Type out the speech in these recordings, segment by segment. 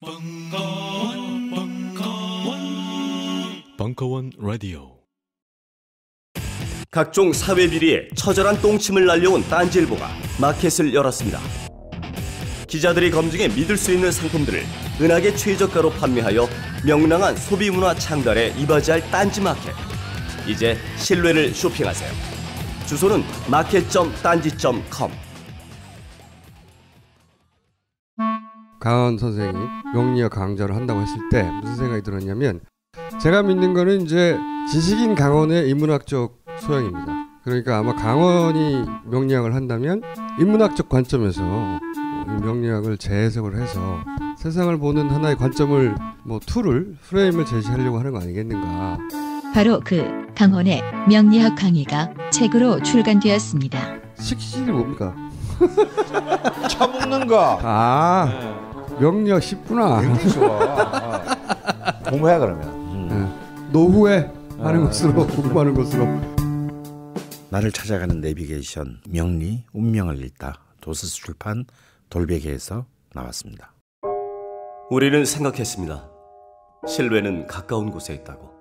벙커원, 벙커원, 벙커원 라디오. 각종 사회 비리에 처절한 똥침을 날려온 딴지일보가 마켓을 열었습니다. 기자들이 검증해 믿을 수 있는 상품들을 은하계 최저가로 판매하여 명랑한 소비 문화 창달에 이바지할 딴지 마켓. 이제 신뢰를 쇼핑하세요. 주소는 마켓딴지 c o 강원 선생이 명리학 강좌를 한다고 했을 때 무슨 생각이 들었냐면 제가 믿는 거는 이제 지식인 강원의 인문학적 소양입니다. 그러니까 아마 강원이 명리학을 한다면 인문학적 관점에서 명리학을 재해석을 해서 세상을 보는 하나의 관점을 뭐 툴을 프레임을 제시하려고 하는 거 아니겠는가. 바로 그 강원의 명리학 강의가 책으로 출간되었습니다. 식신이 뭡니까? 처먹는 거. 아. 네. 명력 쉽구나. 굉장 좋아. 공부해 그러면. 음. 노후에 하는 아. 것으로 공부하는 것으로. 나를 찾아가는 내비게이션 명리 운명을 읽다 도서 출판 돌베개에서 나왔습니다. 우리는 생각했습니다. 실외는 가까운 곳에 있다고.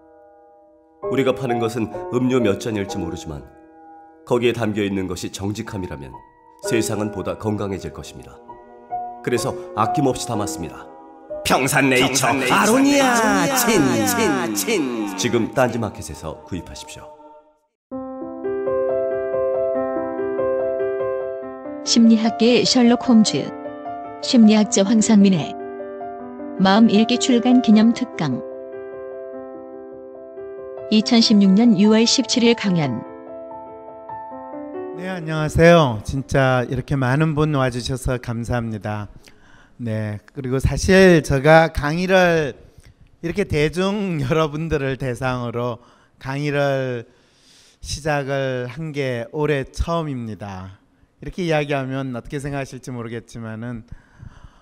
우리가 파는 것은 음료 몇 잔일지 모르지만 거기에 담겨 있는 것이 정직함이라면 세상은 보다 건강해질 것입니다. 그래서 아낌없이 담았습니다. 평산네이처, 평산네이처 아로니아 친친친 지금 딴지마켓에서 구입하십시오. 심리학계 셜록 홈즈 심리학자 황상민의 마음 읽기 출간 기념 특강 2016년 6월 17일 강연 네, 안녕하세요. 진짜 이렇게 많은 분 와주셔서 감사합니다. 네, 그리고 사실 제가 강의를 이렇게 대중 여러분들을 대상으로 강의를 시작을 한 게 올해 처음입니다. 이렇게 이야기하면 어떻게 생각하실지 모르겠지만은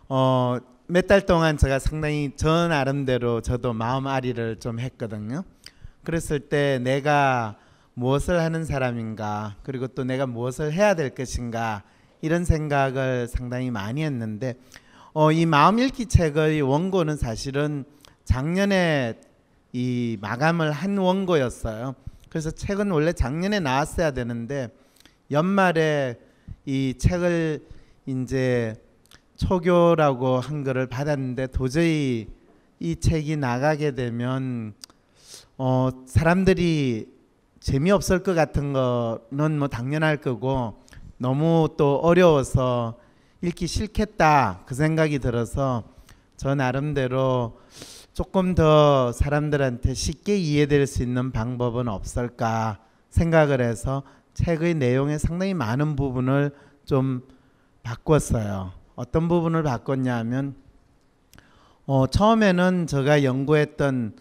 어, 몇 달 동안 제가 상당히 전 나름대로 저도 마음 아리를 좀 했거든요. 그랬을 때 내가 무엇을 하는 사람인가 그리고 또 내가 무엇을 해야 될 것인가 이런 생각을 상당히 많이 했는데 어, 이 마음 읽기 책의 원고는 사실은 작년에 이 마감을 한 원고였어요. 그래서 책은 원래 작년에 나왔어야 되는데 연말에 이 책을 이제 초교라고 한글을 받았는데 도저히 이 책이 나가게 되면 어, 사람들이 재미없을 것 같은 거는 뭐 당연할 거고 너무 또 어려워서 읽기 싫겠다 그 생각이 들어서 저 나름대로 조금 더 사람들한테 쉽게 이해될 수 있는 방법은 없을까 생각을 해서 책의 내용에 상당히 많은 부분을 좀 바꿨어요. 어떤 부분을 바꿨냐 하면 어, 처음에는 제가 연구했던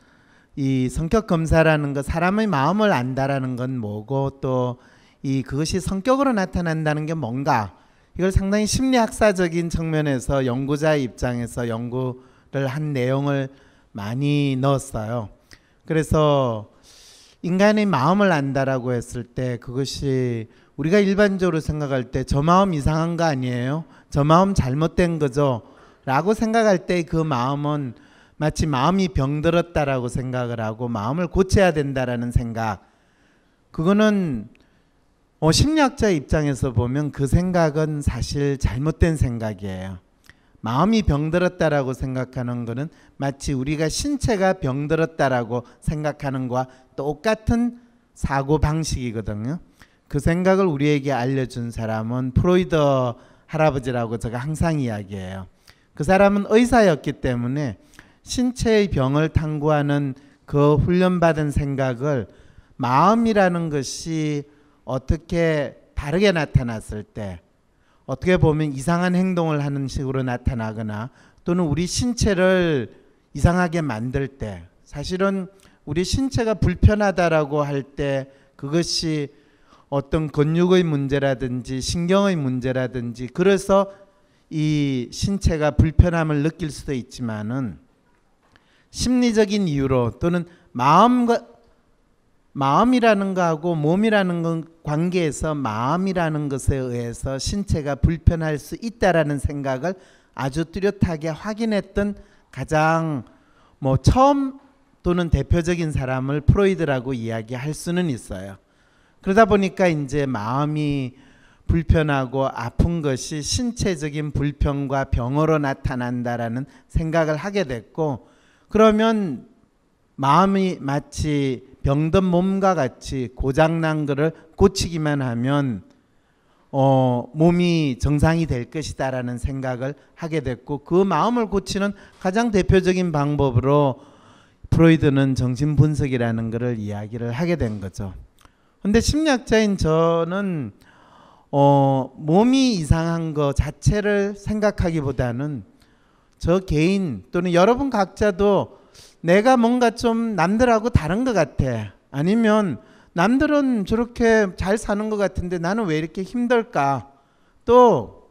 이 성격 검사라는 거 사람의 마음을 안다라는 건 뭐고 또 이 그것이 성격으로 나타난다는 게 뭔가 이걸 상당히 심리학사적인 측면에서 연구자의 입장에서 연구를 한 내용을 많이 넣었어요. 그래서 인간의 마음을 안다라고 했을 때 그것이 우리가 일반적으로 생각할 때 저 마음 이상한 거 아니에요? 저 마음 잘못된 거죠? 라고 생각할 때 그 마음은 마치 마음이 병들었다라고 생각을 하고 마음을 고쳐야 된다라는 생각. 그거는 어, 심리학자 입장에서 보면 그 생각은 사실 잘못된 생각이에요. 마음이 병들었다라고 생각하는 것은 마치 우리가 신체가 병들었다라고 생각하는 것과 똑같은 사고 방식이거든요. 그 생각을 우리에게 알려준 사람은 프로이더 할아버지라고 제가 항상 이야기해요. 그 사람은 의사였기 때문에 신체의 병을 탐구하는 그 훈련받은 생각을 마음이라는 것이 어떻게 바르게 나타났을 때 어떻게 보면 이상한 행동을 하는 식으로 나타나거나 또는 우리 신체를 이상하게 만들 때 사실은 우리 신체가 불편하다라고 할 때 그것이 어떤 근육의 문제라든지 신경의 문제라든지 그래서 이 신체가 불편함을 느낄 수도 있지만은 심리적인 이유로 또는 마음과 마음이라는 거하고 몸이라는 건 관계에서 마음이라는 것에 의해서 신체가 불편할 수 있다라는 생각을 아주 뚜렷하게 확인했던 가장 뭐 처음 또는 대표적인 사람을 프로이드라고 이야기할 수는 있어요. 그러다 보니까 이제 마음이 불편하고 아픈 것이 신체적인 불편과 병으로 나타난다라는 생각을 하게 됐고 그러면 마음이 마치 병든 몸과 같이 고장난 것을 고치기만 하면 어, 몸이 정상이 될 것이다라는 생각을 하게 됐고 그 마음을 고치는 가장 대표적인 방법으로 프로이드는 정신 분석이라는 것을 이야기를 하게 된 거죠. 근데 심리학자인 저는 어, 몸이 이상한 것 자체를 생각하기보다는 저 개인 또는 여러분 각자도 내가 뭔가 좀 남들하고 다른 것 같아. 아니면 남들은 저렇게 잘 사는 것 같은데 나는 왜 이렇게 힘들까? 또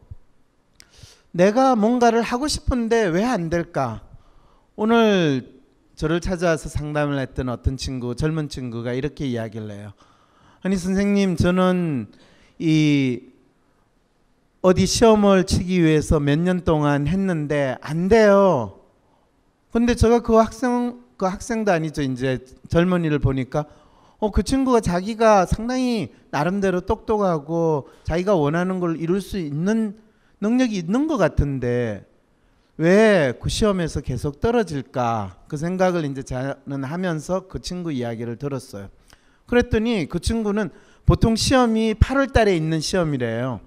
내가 뭔가를 하고 싶은데 왜 안 될까? 오늘 저를 찾아와서 상담을 했던 어떤 친구, 젊은 친구가 이렇게 이야기를 해요. 아니 선생님, 저는 이 어디 시험을 치기 위해서 몇 년 동안 했는데 안 돼요. 근데 제가 그 학생 그 학생도 아니죠. 이제 젊은이를 보니까 어, 그 친구가 자기가 상당히 나름대로 똑똑하고 자기가 원하는 걸 이룰 수 있는 능력이 있는 것 같은데 왜 그 시험에서 계속 떨어질까 그 생각을 이제 저는 하면서 그 친구 이야기를 들었어요. 그랬더니 그 친구는 보통 시험이 8월 달에 있는 시험이래요.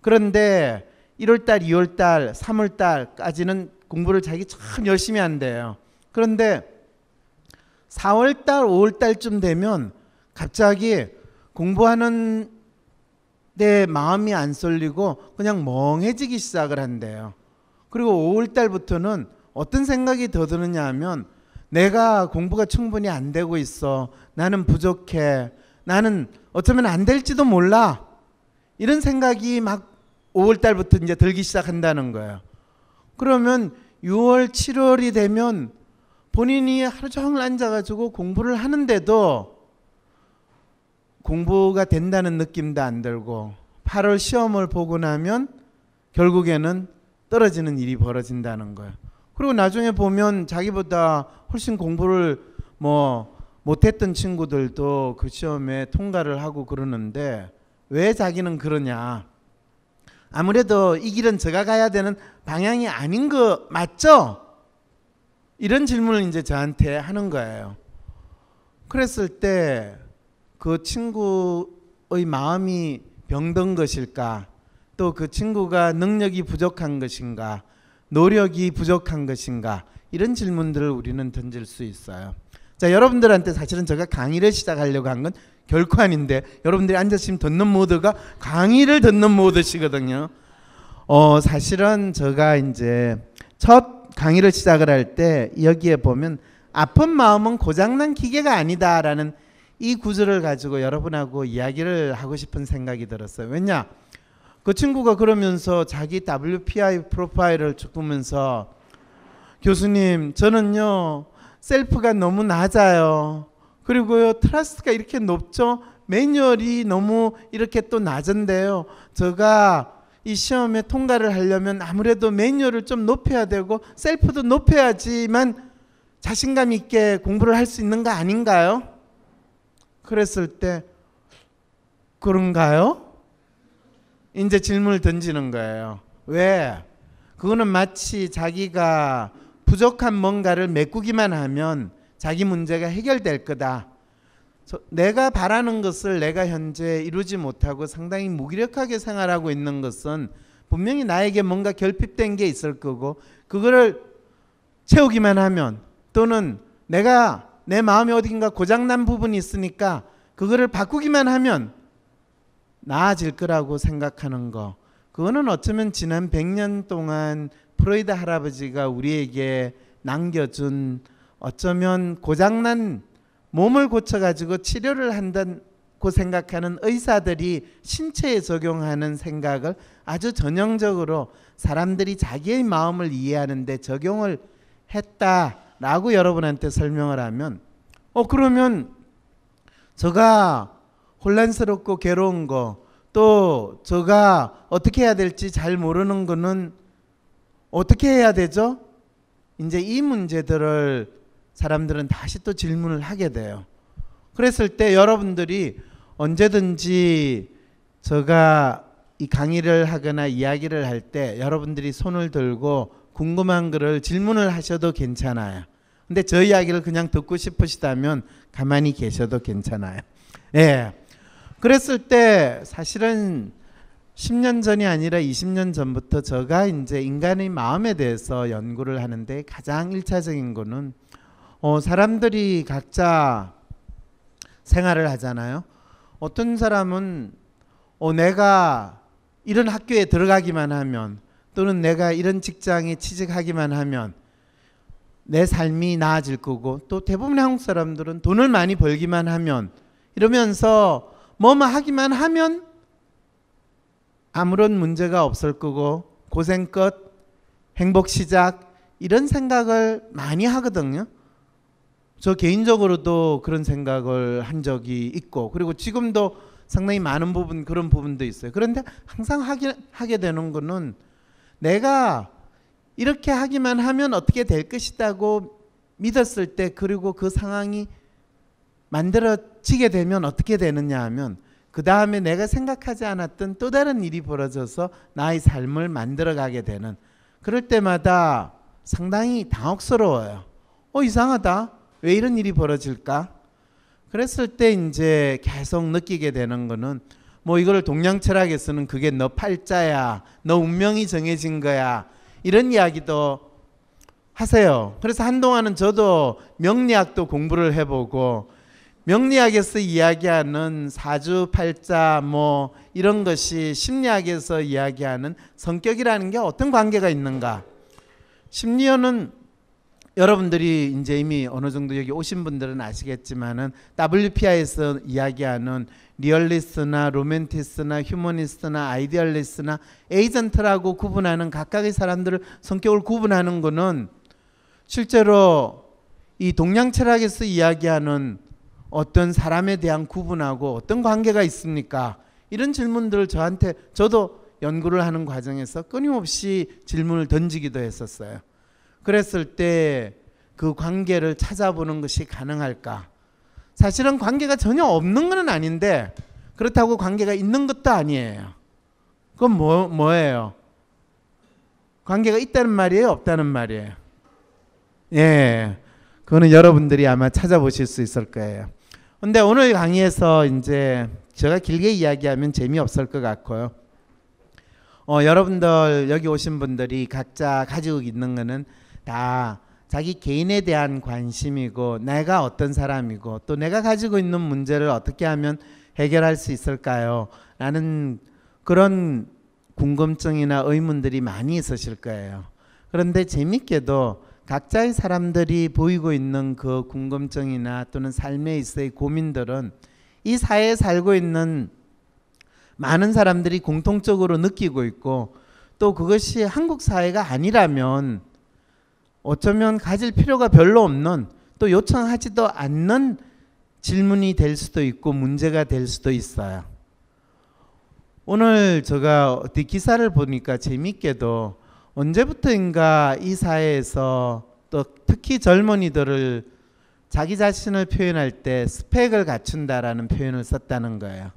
그런데 1월달, 2월달, 3월달까지는 공부를 자기 참 열심히 한대요. 그런데 4월달, 5월달쯤 되면 갑자기 공부하는 데 마음이 안 쏠리고 그냥 멍해지기 시작을 한대요. 그리고 5월달부터는 어떤 생각이 더 드느냐 하면 내가 공부가 충분히 안 되고 있어. 나는 부족해. 나는 어쩌면 안 될지도 몰라. 이런 생각이 막 5월 달부터 이제 들기 시작한다는 거예요. 그러면 6월, 7월이 되면 본인이 하루 종일 앉아가지고 공부를 하는데도 공부가 된다는 느낌도 안 들고 8월 시험을 보고 나면 결국에는 떨어지는 일이 벌어진다는 거예요. 그리고 나중에 보면 자기보다 훨씬 공부를 뭐 못했던 친구들도 그 시험에 통과를 하고 그러는데 왜 자기는 그러냐? 아무래도 이 길은 제가 가야 되는 방향이 아닌 거 맞죠? 이런 질문을 이제 저한테 하는 거예요. 그랬을 때 그 친구의 마음이 병든 것일까? 또 그 친구가 능력이 부족한 것인가? 노력이 부족한 것인가? 이런 질문들을 우리는 던질 수 있어요. 자, 여러분들한테 사실은 제가 강의를 시작하려고 한건 결코 아닌데 여러분들이 앉아있으면 듣는 모드가 강의를 듣는 모드시거든요. 어, 사실은 제가 이제 첫 강의를 시작을 할 때 여기에 보면 아픈 마음은 고장난 기계가 아니다라는 이 구절을 가지고 여러분하고 이야기를 하고 싶은 생각이 들었어요. 왜냐? 그 친구가 그러면서 자기 WPI 프로파일을 쭉 보면서 교수님, 저는요, 셀프가 너무 낮아요. 그리고요 트러스트가 이렇게 높죠. 매뉴얼이 너무 이렇게 또 낮은데요. 제가 이 시험에 통과를 하려면 아무래도 매뉴얼을 좀 높여야 되고 셀프도 높여야지만 자신감 있게 공부를 할 수 있는 거 아닌가요? 그랬을 때 그런가요? 이제 질문을 던지는 거예요. 왜? 그거는 마치 자기가 부족한 뭔가를 메꾸기만 하면 자기 문제가 해결될 거다. 내가 바라는 것을 내가 현재 이루지 못하고 상당히 무기력하게 생활하고 있는 것은 분명히 나에게 뭔가 결핍된 게 있을 거고 그거를 채우기만 하면 또는 내가 내 마음이 어딘가 고장난 부분이 있으니까 그거를 바꾸기만 하면 나아질 거라고 생각하는 거. 그거는 어쩌면 지난 100년 동안 프로이드 할아버지가 우리에게 남겨준 어쩌면 고장난 몸을 고쳐가지고 치료를 한다고 생각하는 의사들이 신체에 적용하는 생각을 아주 전형적으로 사람들이 자기의 마음을 이해하는데 적용을 했다라고 여러분한테 설명을 하면 어 그러면 저가 혼란스럽고 괴로운 거 또저가 어떻게 해야 될지 잘 모르는 거는 어떻게 해야 되죠? 이제 이 문제들을 사람들은 다시 또 질문을 하게 돼요. 그랬을 때 여러분들이 언제든지 제가 이 강의를 하거나 이야기를 할 때 여러분들이 손을 들고 궁금한 글을 질문을 하셔도 괜찮아요. 근데 저 이야기를 그냥 듣고 싶으시다면 가만히 계셔도 괜찮아요. 예. 그랬을 때 사실은 10년 전이 아니라 20년 전부터 제가 이제 인간의 마음에 대해서 연구를 하는데 가장 일차적인 거는 어, 사람들이 각자 생활을 하잖아요. 어떤 사람은 어, 내가 이런 학교에 들어가기만 하면 또는 내가 이런 직장에 취직하기만 하면 내 삶이 나아질 거고 또 대부분의 한국 사람들은 돈을 많이 벌기만 하면 이러면서 뭐뭐 하기만 하면 아무런 문제가 없을 거고 고생 끝 행복 시작 이런 생각을 많이 하거든요. 저 개인적으로도 그런 생각을 한 적이 있고 그리고 지금도 상당히 많은 부분 그런 부분도 있어요. 그런데 항상 하게, 하게 되는 거는 내가 이렇게 하기만 하면 어떻게 될 것이다고 믿었을 때 그리고 그 상황이 만들어지게 되면 어떻게 되느냐 하면 그 다음에 내가 생각하지 않았던 또 다른 일이 벌어져서 나의 삶을 만들어가게 되는 그럴 때마다 상당히 당혹스러워요. 어 이상하다. 왜 이런 일이 벌어질까? 그랬을 때 이제 계속 느끼게 되는 거는 뭐 이걸 동양 철학에서는 그게 너 팔자야. 너 운명이 정해진 거야. 이런 이야기도 하세요. 그래서 한동안은 저도 명리학도 공부를 해보고 명리학에서 이야기하는 사주팔자 뭐 이런 것이 심리학에서 이야기하는 성격이라는 게 어떤 관계가 있는가? 심리학은 여러분들이 이제 이미 어느 정도 여기 오신 분들은 아시겠지만은 WPI에서 이야기하는 리얼리스트나 로맨티스트나 휴머니스트나 아이디얼리스트나 에이전트라고 구분하는 각각의 사람들을 성격을 구분하는 거는 실제로 이 동양 철학에서 이야기하는 어떤 사람에 대한 구분하고 어떤 관계가 있습니까? 이런 질문들을 저한테 저도 연구를 하는 과정에서 끊임없이 질문을 던지기도 했었어요. 그랬을 때 그 관계를 찾아보는 것이 가능할까? 사실은 관계가 전혀 없는 것은 아닌데 그렇다고 관계가 있는 것도 아니에요. 그건 뭐, 뭐예요? 관계가 있다는 말이에요? 없다는 말이에요? 예. 그거는 여러분들이 아마 찾아보실 수 있을 거예요. 근데 오늘 강의에서 이제 제가 길게 이야기하면 재미없을 것 같고요. 어, 여러분들 여기 오신 분들이 각자 가지고 있는 거는 다 자기 개인에 대한 관심이고 내가 어떤 사람이고 또 내가 가지고 있는 문제를 어떻게 하면 해결할 수 있을까요? 라는 그런 궁금증이나 의문들이 많이 있으실 거예요. 그런데 재밌게도 각자의 사람들이 보이고 있는 그 궁금증이나 또는 삶에 있어의 고민들은 이 사회에 살고 있는 많은 사람들이 공통적으로 느끼고 있고 또 그것이 한국 사회가 아니라면 어쩌면 가질 필요가 별로 없는 또 요청하지도 않는 질문이 될 수도 있고 문제가 될 수도 있어요. 오늘 제가 어디 기사를 보니까 재밌게도 언제부터인가 이 사회에서 또 특히 젊은이들을 자기 자신을 표현할 때 스펙을 갖춘다라는 표현을 썼다는 거예요.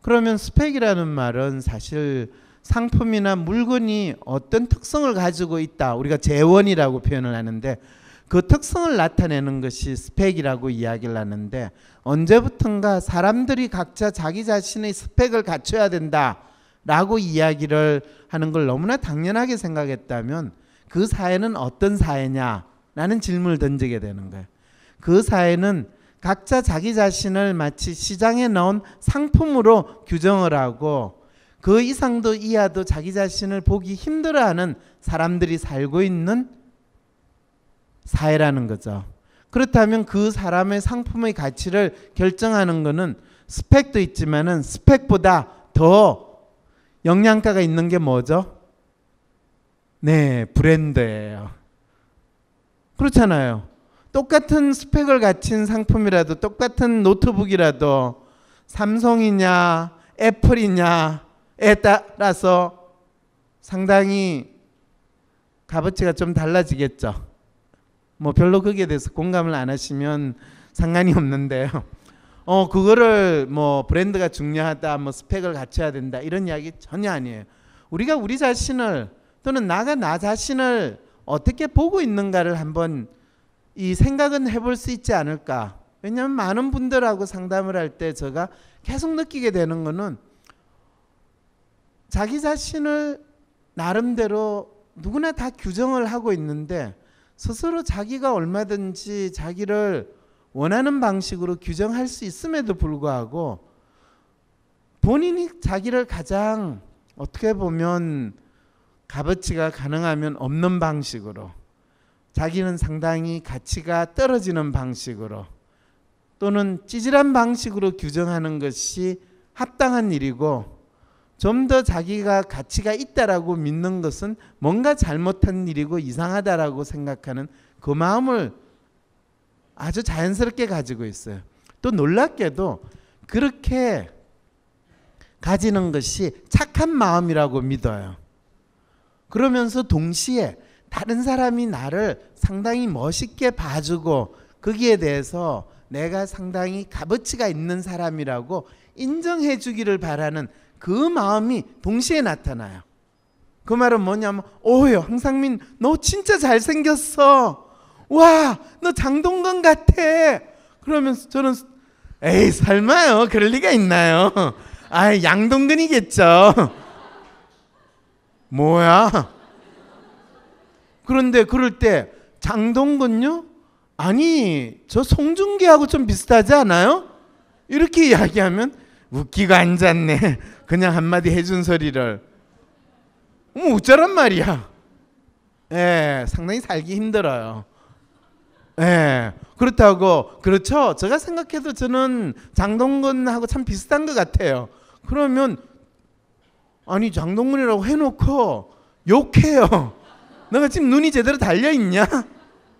그러면 스펙이라는 말은 사실 상품이나 물건이 어떤 특성을 가지고 있다. 우리가 재원이라고 표현을 하는데 그 특성을 나타내는 것이 스펙이라고 이야기를 하는데 언제부턴가 사람들이 각자 자기 자신의 스펙을 갖춰야 된다라고 이야기를 하는 걸 너무나 당연하게 생각했다면 그 사회는 어떤 사회냐라는 질문을 던지게 되는 거예요. 그 사회는 각자 자기 자신을 마치 시장에 넣은 상품으로 규정을 하고 그 이상도 이하도 자기 자신을 보기 힘들어하는 사람들이 살고 있는 사회라는 거죠. 그렇다면 그 사람의 상품의 가치를 결정하는 것은 스펙도 있지만은 스펙보다 더 영양가가 있는 게 뭐죠? 네, 브랜드예요. 그렇잖아요. 똑같은 스펙을 갖춘 상품이라도 똑같은 노트북이라도 삼성이냐 애플이냐 에 따라서 상당히 값어치가 좀 달라지겠죠. 뭐 별로 거기에 대해서 공감을 안 하시면 상관이 없는데요. 어, 그거를 뭐 브랜드가 중요하다, 뭐 스펙을 갖춰야 된다 이런 이야기 전혀 아니에요. 우리가 우리 자신을 또는 나가 나 자신을 어떻게 보고 있는가를 한번 이 생각은 해볼 수 있지 않을까. 왜냐하면 많은 분들하고 상담을 할 때 제가 계속 느끼게 되는 거는 자기 자신을 나름대로 누구나 다 규정을 하고 있는데 스스로 자기가 얼마든지 자기를 원하는 방식으로 규정할 수 있음에도 불구하고 본인이 자기를 가장 어떻게 보면 값어치가 가능하면 없는 방식으로 자기는 상당히 가치가 떨어지는 방식으로 또는 찌질한 방식으로 규정하는 것이 합당한 일이고 좀더 자기가 가치가 있다라고 믿는 것은 뭔가 잘못한 일이고 이상하다라고 생각하는 그 마음을 아주 자연스럽게 가지고 있어요. 또 놀랍게도 그렇게 가지는 것이 착한 마음이라고 믿어요. 그러면서 동시에 다른 사람이 나를 상당히 멋있게 봐주고 거기에 대해서 내가 상당히 값어치가 있는 사람이라고 인정해 주기를 바라는 그 마음이 동시에 나타나요. 그 말은 뭐냐면 오요 황상민 너 진짜 잘생겼어. 와너 장동건 같아. 그러면서 저는 에이 설마요 그럴 리가 있나요? 아 양동근이겠죠. 뭐야? 그런데 그럴 때 장동건요? 아니 저 송중기하고 좀 비슷하지 않아요? 이렇게 이야기하면 웃기고 앉았네. 그냥 한마디 해준 소리를 뭐 어쩌란 말이야. 예, 상당히 살기 힘들어요. 예, 그렇다고 그렇죠. 제가 생각해도 저는 장동건하고 참 비슷한 것 같아요. 그러면 아니 장동건이라고 해놓고 욕해요. 내가 지금 눈이 제대로 달려 있냐?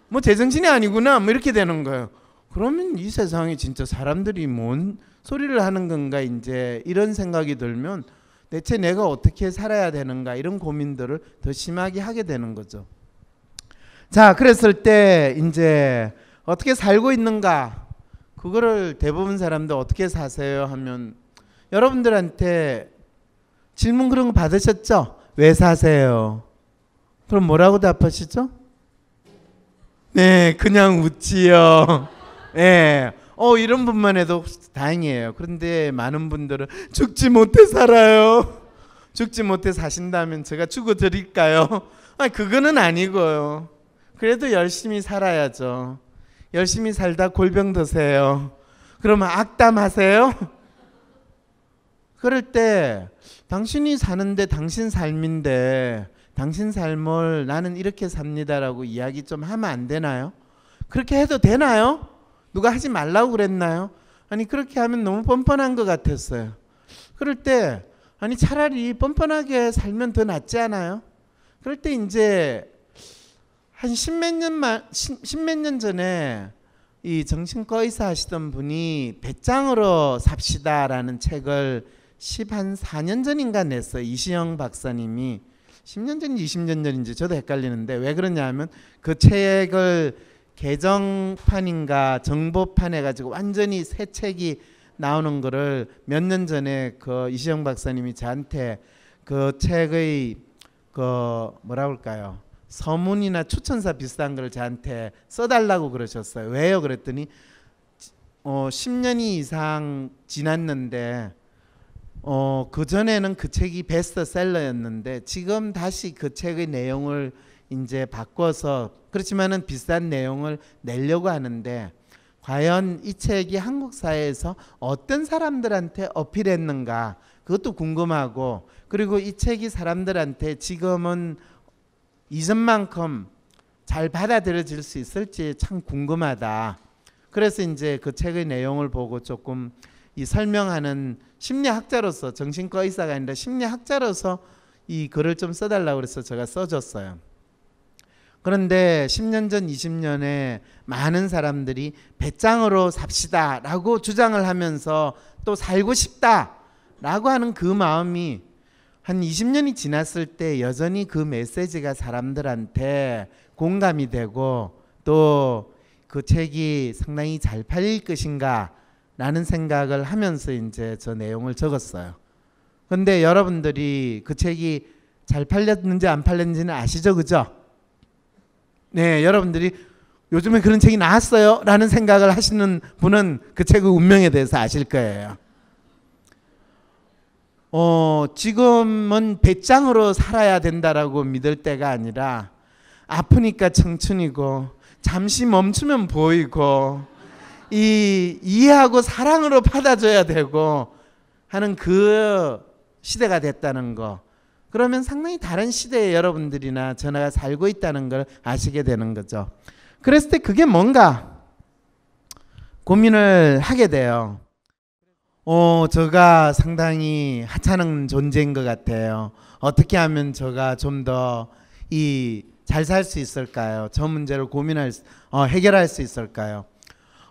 뭐 제정신이 아니구나. 뭐 이렇게 되는 거예요. 그러면 이 세상에 진짜 사람들이 뭔 소리를 하는 건가 이제 이런 생각이 들면 대체 내가 어떻게 살아야 되는가 이런 고민들을 더 심하게 하게 되는 거죠. 자, 그랬을 때 이제 어떻게 살고 있는가 그거를 대부분 사람들 어떻게 사세요 하면 여러분들한테 질문 그런 거 받으셨죠? 왜 사세요? 그럼 뭐라고 답하시죠? 네, 그냥 웃지요. 네. 어 이런 분만 해도 다행이에요. 그런데 많은 분들은 죽지 못해 살아요. 죽지 못해 사신다면 제가 죽어 드릴까요? 아 그거는 아니고요. 그래도 열심히 살아야죠. 열심히 살다 골병 드세요. 그러면 악담하세요? 그럴 때 당신이 사는데 당신 삶인데 당신 삶을 나는 이렇게 삽니다라고 이야기 좀 하면 안 되나요? 그렇게 해도 되나요? 누가 하지 말라고 그랬나요? 아니 그렇게 하면 너무 뻔뻔한 것 같았어요. 그럴 때 아니 차라리 뻔뻔하게 살면 더 낫지 않아요? 그럴 때 이제 한 십몇 년만 십몇 년 전에 이 정신과 의사 하시던 분이 배짱으로 삽시다라는 책을 1한 4년 전인가 냈어요. 이시영 박사님이 10년 전인지 20년 전인지 저도 헷갈리는데 왜 그러냐면 그 책을 개정판인가 정보판 해가지고 완전히 새 책이 나오는 거를 몇 년 전에 그 이시영 박사님이 저한테 그 책의 그 뭐라 그럴까요 서문이나 추천사 비슷한 걸 저한테 써달라고 그러셨어요 왜요 그랬더니 어 10년이 이상 지났는데 어 그 전에는 그 책이 베스트셀러였는데 지금 다시 그 책의 내용을 이제 바꿔서 그렇지만은 비싼 내용을 내려고 하는데 과연 이 책이 한국 사회에서 어떤 사람들한테 어필했는가 그것도 궁금하고 그리고 이 책이 사람들한테 지금은 이전만큼 잘 받아들여질 수 있을지 참 궁금하다. 그래서 이제 그 책의 내용을 보고 조금 이 설명하는 심리학자로서 정신과 의사가 아니라 심리학자로서 이 글을 좀 써달라고 그래서 제가 써줬어요. 그런데 10년 전 20년에 많은 사람들이 배짱으로 삽시다 라고 주장을 하면서 또 살고 싶다 라고 하는 그 마음이 한 20년이 지났을 때 여전히 그 메시지가 사람들한테 공감이 되고 또 그 책이 상당히 잘 팔릴 것인가 라는 생각을 하면서 이제 저 내용을 적었어요. 근데 여러분들이 그 책이 잘 팔렸는지 안 팔렸는지는 아시죠? 그죠? 네, 여러분들이 요즘에 그런 책이 나왔어요? 라는 생각을 하시는 분은 그 책의 운명에 대해서 아실 거예요. 어, 지금은 배짱으로 살아야 된다라고 믿을 때가 아니라 아프니까 청춘이고 잠시 멈추면 보이고 이 이해하고 사랑으로 받아줘야 되고 하는 그 시대가 됐다는 거 그러면 상당히 다른 시대에 여러분들이나 전화가 살고 있다는 걸 아시게 되는 거죠. 그랬을 때 그게 뭔가 고민을 하게 돼요. 어, 저가 상당히 하찮은 존재인 것 같아요. 어떻게 하면 저가 좀더잘살 수 있을까요? 저 문제를 고민할 어, 해결할 수 있을까요?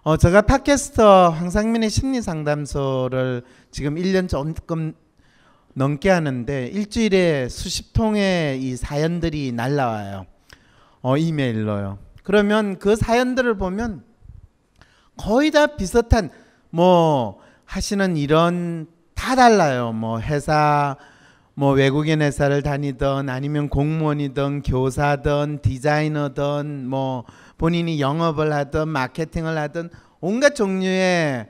어, 제가 팟캐스터 황상민의 심리상담소를 지금 1년 조금 넘게 하는데 일주일에 수십 통의 이 사연들이 날라와요. 어, 이메일로요. 그러면 그 사연들을 보면 거의 다 비슷한 뭐 하시는 이런 다 달라요. 뭐 회사 뭐 외국인 회사를 다니던 아니면 공무원이든 교사든 디자이너든 뭐 본인이 영업을 하든 마케팅을 하든 온갖 종류의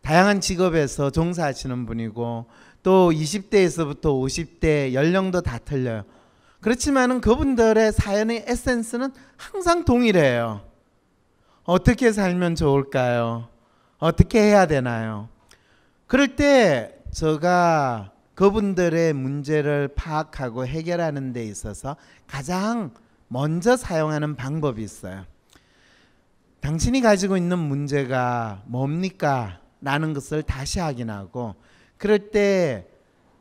다양한 직업에서 종사하시는 분이고 또 20대에서부터 50대 연령도 다 틀려요. 그렇지만은 그분들의 사연의 에센스는 항상 동일해요. 어떻게 살면 좋을까요? 어떻게 해야 되나요? 그럴 때 제가 그분들의 문제를 파악하고 해결하는 데 있어서 가장 먼저 사용하는 방법이 있어요. 당신이 가지고 있는 문제가 뭡니까? 라는 것을 다시 확인하고 그럴 때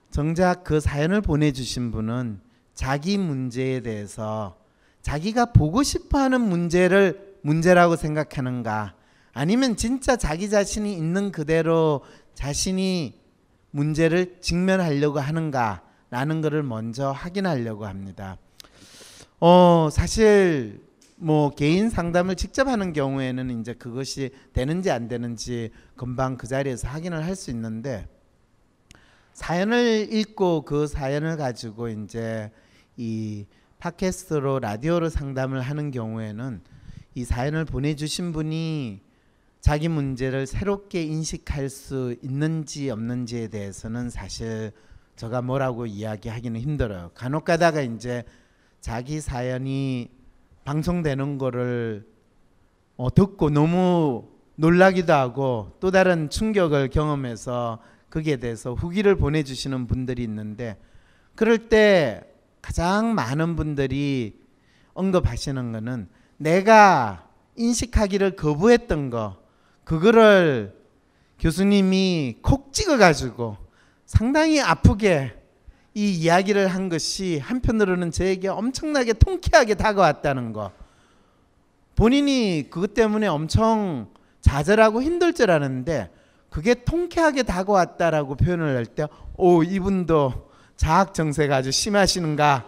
정작 그 사연을 보내주신 분은 자기 문제에 대해서 자기가 보고 싶어 하는 문제를 문제라고 생각하는가 아니면 진짜 자기 자신이 있는 그대로 자신이 문제를 직면하려고 하는가라는 것을 먼저 확인하려고 합니다. 어, 사실 뭐 개인 상담을 직접 하는 경우에는 이제 그것이 되는지 안 되는지 금방 그 자리에서 확인을 할 수 있는데 사연을 읽고 그 사연을 가지고 이제 이 팟캐스트로 라디오로 상담을 하는 경우에는 이 사연을 보내주신 분이 자기 문제를 새롭게 인식할 수 있는지 없는지에 대해서는 사실 제가 뭐라고 이야기하기는 힘들어요. 간혹 가다가 이제 자기 사연이 방송되는 거를 어, 듣고 너무 놀라기도 하고 또 다른 충격을 경험해서 거기에 대해서 후기를 보내주시는 분들이 있는데 그럴 때 가장 많은 분들이 언급하시는 것은 내가 인식하기를 거부했던 거 그거를 교수님이 콕 찍어가지고 상당히 아프게 이 이야기를 한 것이 한편으로는 저에게 엄청나게 통쾌하게 다가왔다는 거 본인이 그것 때문에 엄청 좌절하고 힘들 줄 아는데 그게 통쾌하게 다가왔다라고 표현을 할 때오 이분도 자학 정세가 아주 심하시는가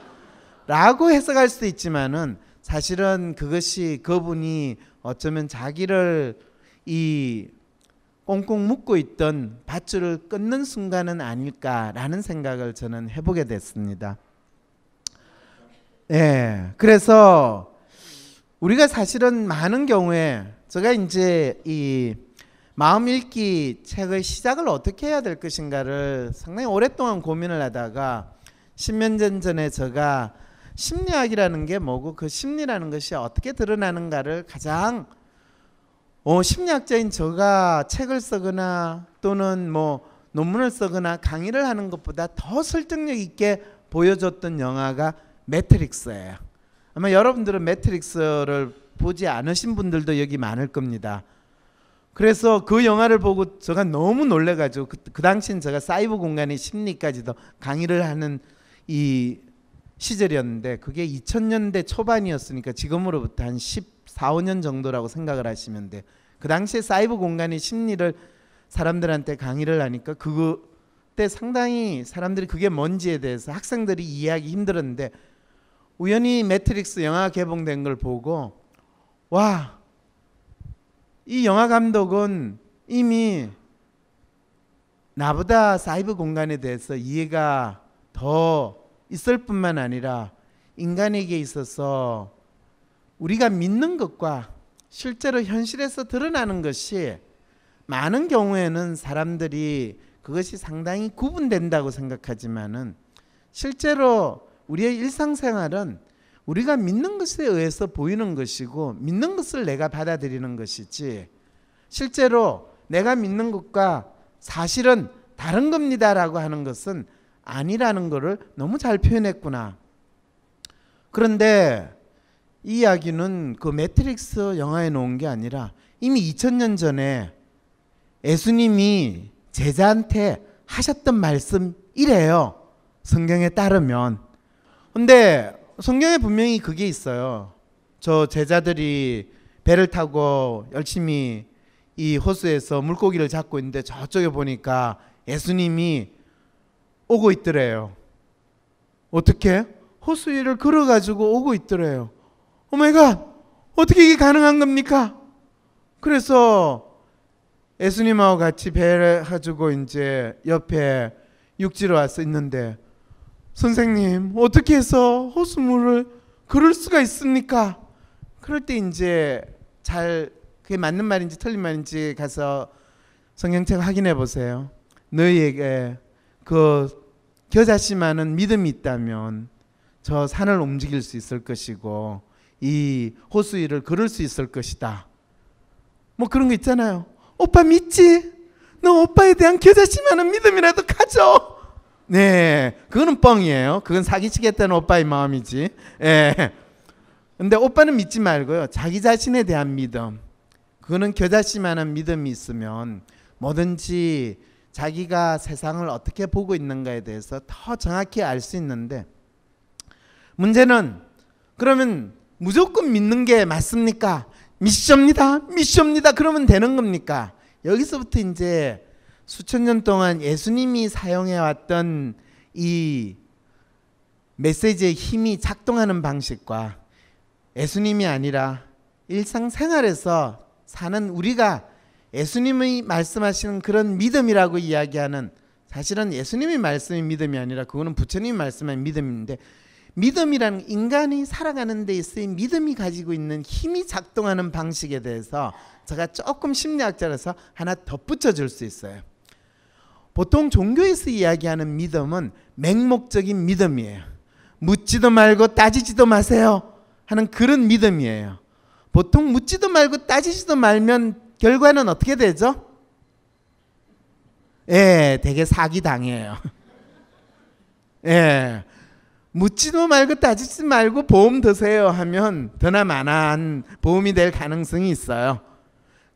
라고 해석할 수도 있지만은 사실은 그것이 그분이 어쩌면 자기를 이 꽁꽁 묶고 있던 밧줄을 끊는 순간은 아닐까라는 생각을 저는 해보게 됐습니다. 예. 그래서 우리가 사실은 많은 경우에 제가 이제 이 마음 읽기 책의 시작을 어떻게 해야 될 것인가를 상당히 오랫동안 고민을 하다가 10년 전에 제가 심리학이라는 게 뭐고 그 심리라는 것이 어떻게 드러나는가를 가장 어, 심리학자인 저가 책을 쓰거나 또는 뭐 논문을 쓰거나 강의를 하는 것보다 더 설득력 있게 보여줬던 영화가 매트릭스예요. 아마 여러분들은 매트릭스를 보지 않으신 분들도 여기 많을 겁니다. 그래서 그 영화를 보고 제가 너무 놀래가지고 그, 그 당시엔 제가 사이버 공간의 심리까지도 강의를 하는 이 시절이었는데 그게 2000년대 초반이었으니까 지금으로부터 한 14, 5년 정도라고 생각을 하시면 돼요. 그 당시에 사이버 공간의 심리를 사람들한테 강의를 하니까 그때 상당히 사람들이 그게 뭔지에 대해서 학생들이 이해하기 힘들었는데 우연히 매트릭스 영화 개봉된 걸 보고 와이 영화 감독은 이미 나보다 사이버 공간에 대해서 이해가 더 있을 뿐만 아니라 인간에게 있어서 우리가 믿는 것과 실제로 현실에서 드러나는 것이 많은 경우에는 사람들이 그것이 상당히 구분된다고 생각하지만은 실제로 우리의 일상생활은 우리가 믿는 것에 의해서 보이는 것이고 믿는 것을 내가 받아들이는 것이지 실제로 내가 믿는 것과 사실은 다른 겁니다라고 하는 것은 아니라는 것을 너무 잘 표현했구나. 그런데 이 이야기는 그 매트릭스 영화에 놓은 게 아니라 이미 2000년 전에 예수님이 제자한테 하셨던 말씀이래요. 성경에 따르면. 근데 성경에 분명히 그게 있어요. 저 제자들이 배를 타고 열심히 이 호수에서 물고기를 잡고 있는데 저쪽에 보니까 예수님이 오고 있더래요. 어떻게? 호수 위를 걸어가지고 오고 있더래요. 오마이갓! Oh 어떻게 이게 가능한 겁니까? 그래서 예수님하고 같이 배를 가지고 이제 옆에 육지로 와서 있는데 선생님, 어떻게 해서 호수물을 그럴 수가 있습니까? 그럴 때 이제 잘 그게 맞는 말인지 틀린 말인지 가서 성경책 확인해 보세요. 너희에게 그 겨자씨만은 믿음이 있다면 저 산을 움직일 수 있을 것이고 이 호수 일을 걸을 수 있을 것이다. 뭐 그런 거 있잖아요. 오빠 믿지? 너 오빠에 대한 겨자씨만은 믿음이라도 가져. 네, 그거는 뻥이에요. 그건 사기치겠다는 오빠의 마음이지. 예. 근데 오빠는 믿지 말고요. 자기 자신에 대한 믿음. 그거는 겨자씨만한 믿음이 있으면 뭐든지 자기가 세상을 어떻게 보고 있는가에 대해서 더 정확히 알 수 있는데 문제는 그러면 무조건 믿는 게 맞습니까? 미션입니다. 미션입니다. 그러면 되는 겁니까? 여기서부터 이제 수천 년 동안 예수님이 사용해 왔던 이 메시지의 힘이 작동하는 방식과 예수님이 아니라 일상생활에서 사는 우리가 예수님이 말씀하시는 그런 믿음이라고 이야기하는 사실은 예수님이 말씀이 믿음이 아니라 그거는 부처님이 말씀한 믿음인데 믿음이란 인간이 살아가는 데 있어의 믿음이 가지고 있는 힘이 작동하는 방식에 대해서 제가 조금 심리학자라서 하나 덧붙여 줄 수 있어요. 보통 종교에서 이야기하는 믿음은 맹목적인 믿음이에요. 묻지도 말고 따지지도 마세요 하는 그런 믿음이에요. 보통 묻지도 말고 따지지도 말면 결과는 어떻게 되죠? 예, 되게 사기 당해요. 예. 묻지도 말고 따지지 말고 보험 드세요 하면 더나 마나한 보험이 될 가능성이 있어요.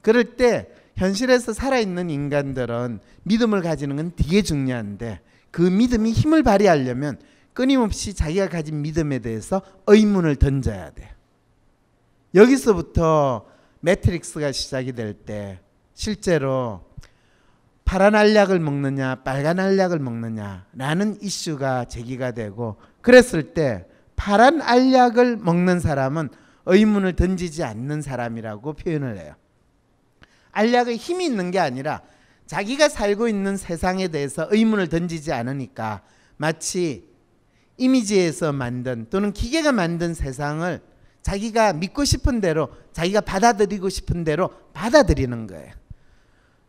그럴 때 현실에서 살아있는 인간들은 믿음을 가지는 건 되게 중요한데 그 믿음이 힘을 발휘하려면 끊임없이 자기가 가진 믿음에 대해서 의문을 던져야 돼. 여기서부터 매트릭스가 시작이 될 때 실제로 파란 알약을 먹느냐 빨간 알약을 먹느냐라는 이슈가 제기가 되고 그랬을 때 파란 알약을 먹는 사람은 의문을 던지지 않는 사람이라고 표현을 해요. 알약의 힘이 있는 게 아니라 자기가 살고 있는 세상에 대해서 의문을 던지지 않으니까 마치 이미지에서 만든 또는 기계가 만든 세상을 자기가 믿고 싶은 대로 자기가 받아들이고 싶은 대로 받아들이는 거예요.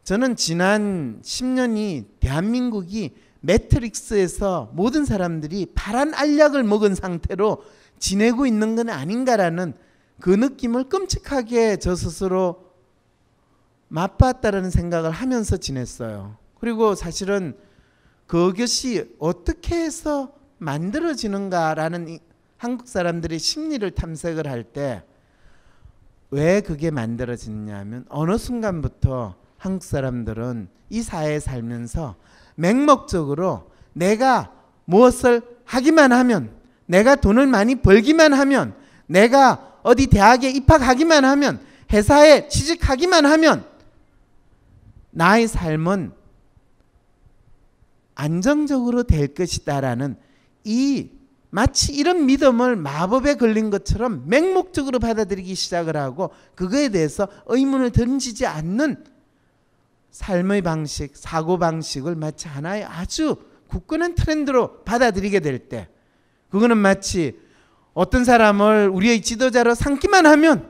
저는 지난 10년이 대한민국이 매트릭스에서 모든 사람들이 파란 알약을 먹은 상태로 지내고 있는 건 아닌가라는 그 느낌을 끔찍하게 저 스스로 맞봤다라는 생각을 하면서 지냈어요. 그리고 사실은 그것이 어떻게 해서 만들어지는가라는 한국 사람들의 심리를 탐색을 할 때 왜 그게 만들어지냐면 어느 순간부터 한국 사람들은 이 사회에 살면서 맹목적으로 내가 무엇을 하기만 하면 내가 돈을 많이 벌기만 하면 내가 어디 대학에 입학하기만 하면 회사에 취직하기만 하면 나의 삶은 안정적으로 될 것이다라는 이 마치 이런 믿음을 마법에 걸린 것처럼 맹목적으로 받아들이기 시작을 하고 그거에 대해서 의문을 던지지 않는 삶의 방식, 사고 방식을 마치 하나의 아주 굳건한 트렌드로 받아들이게 될 때 그거는 마치 어떤 사람을 우리의 지도자로 삼기만 하면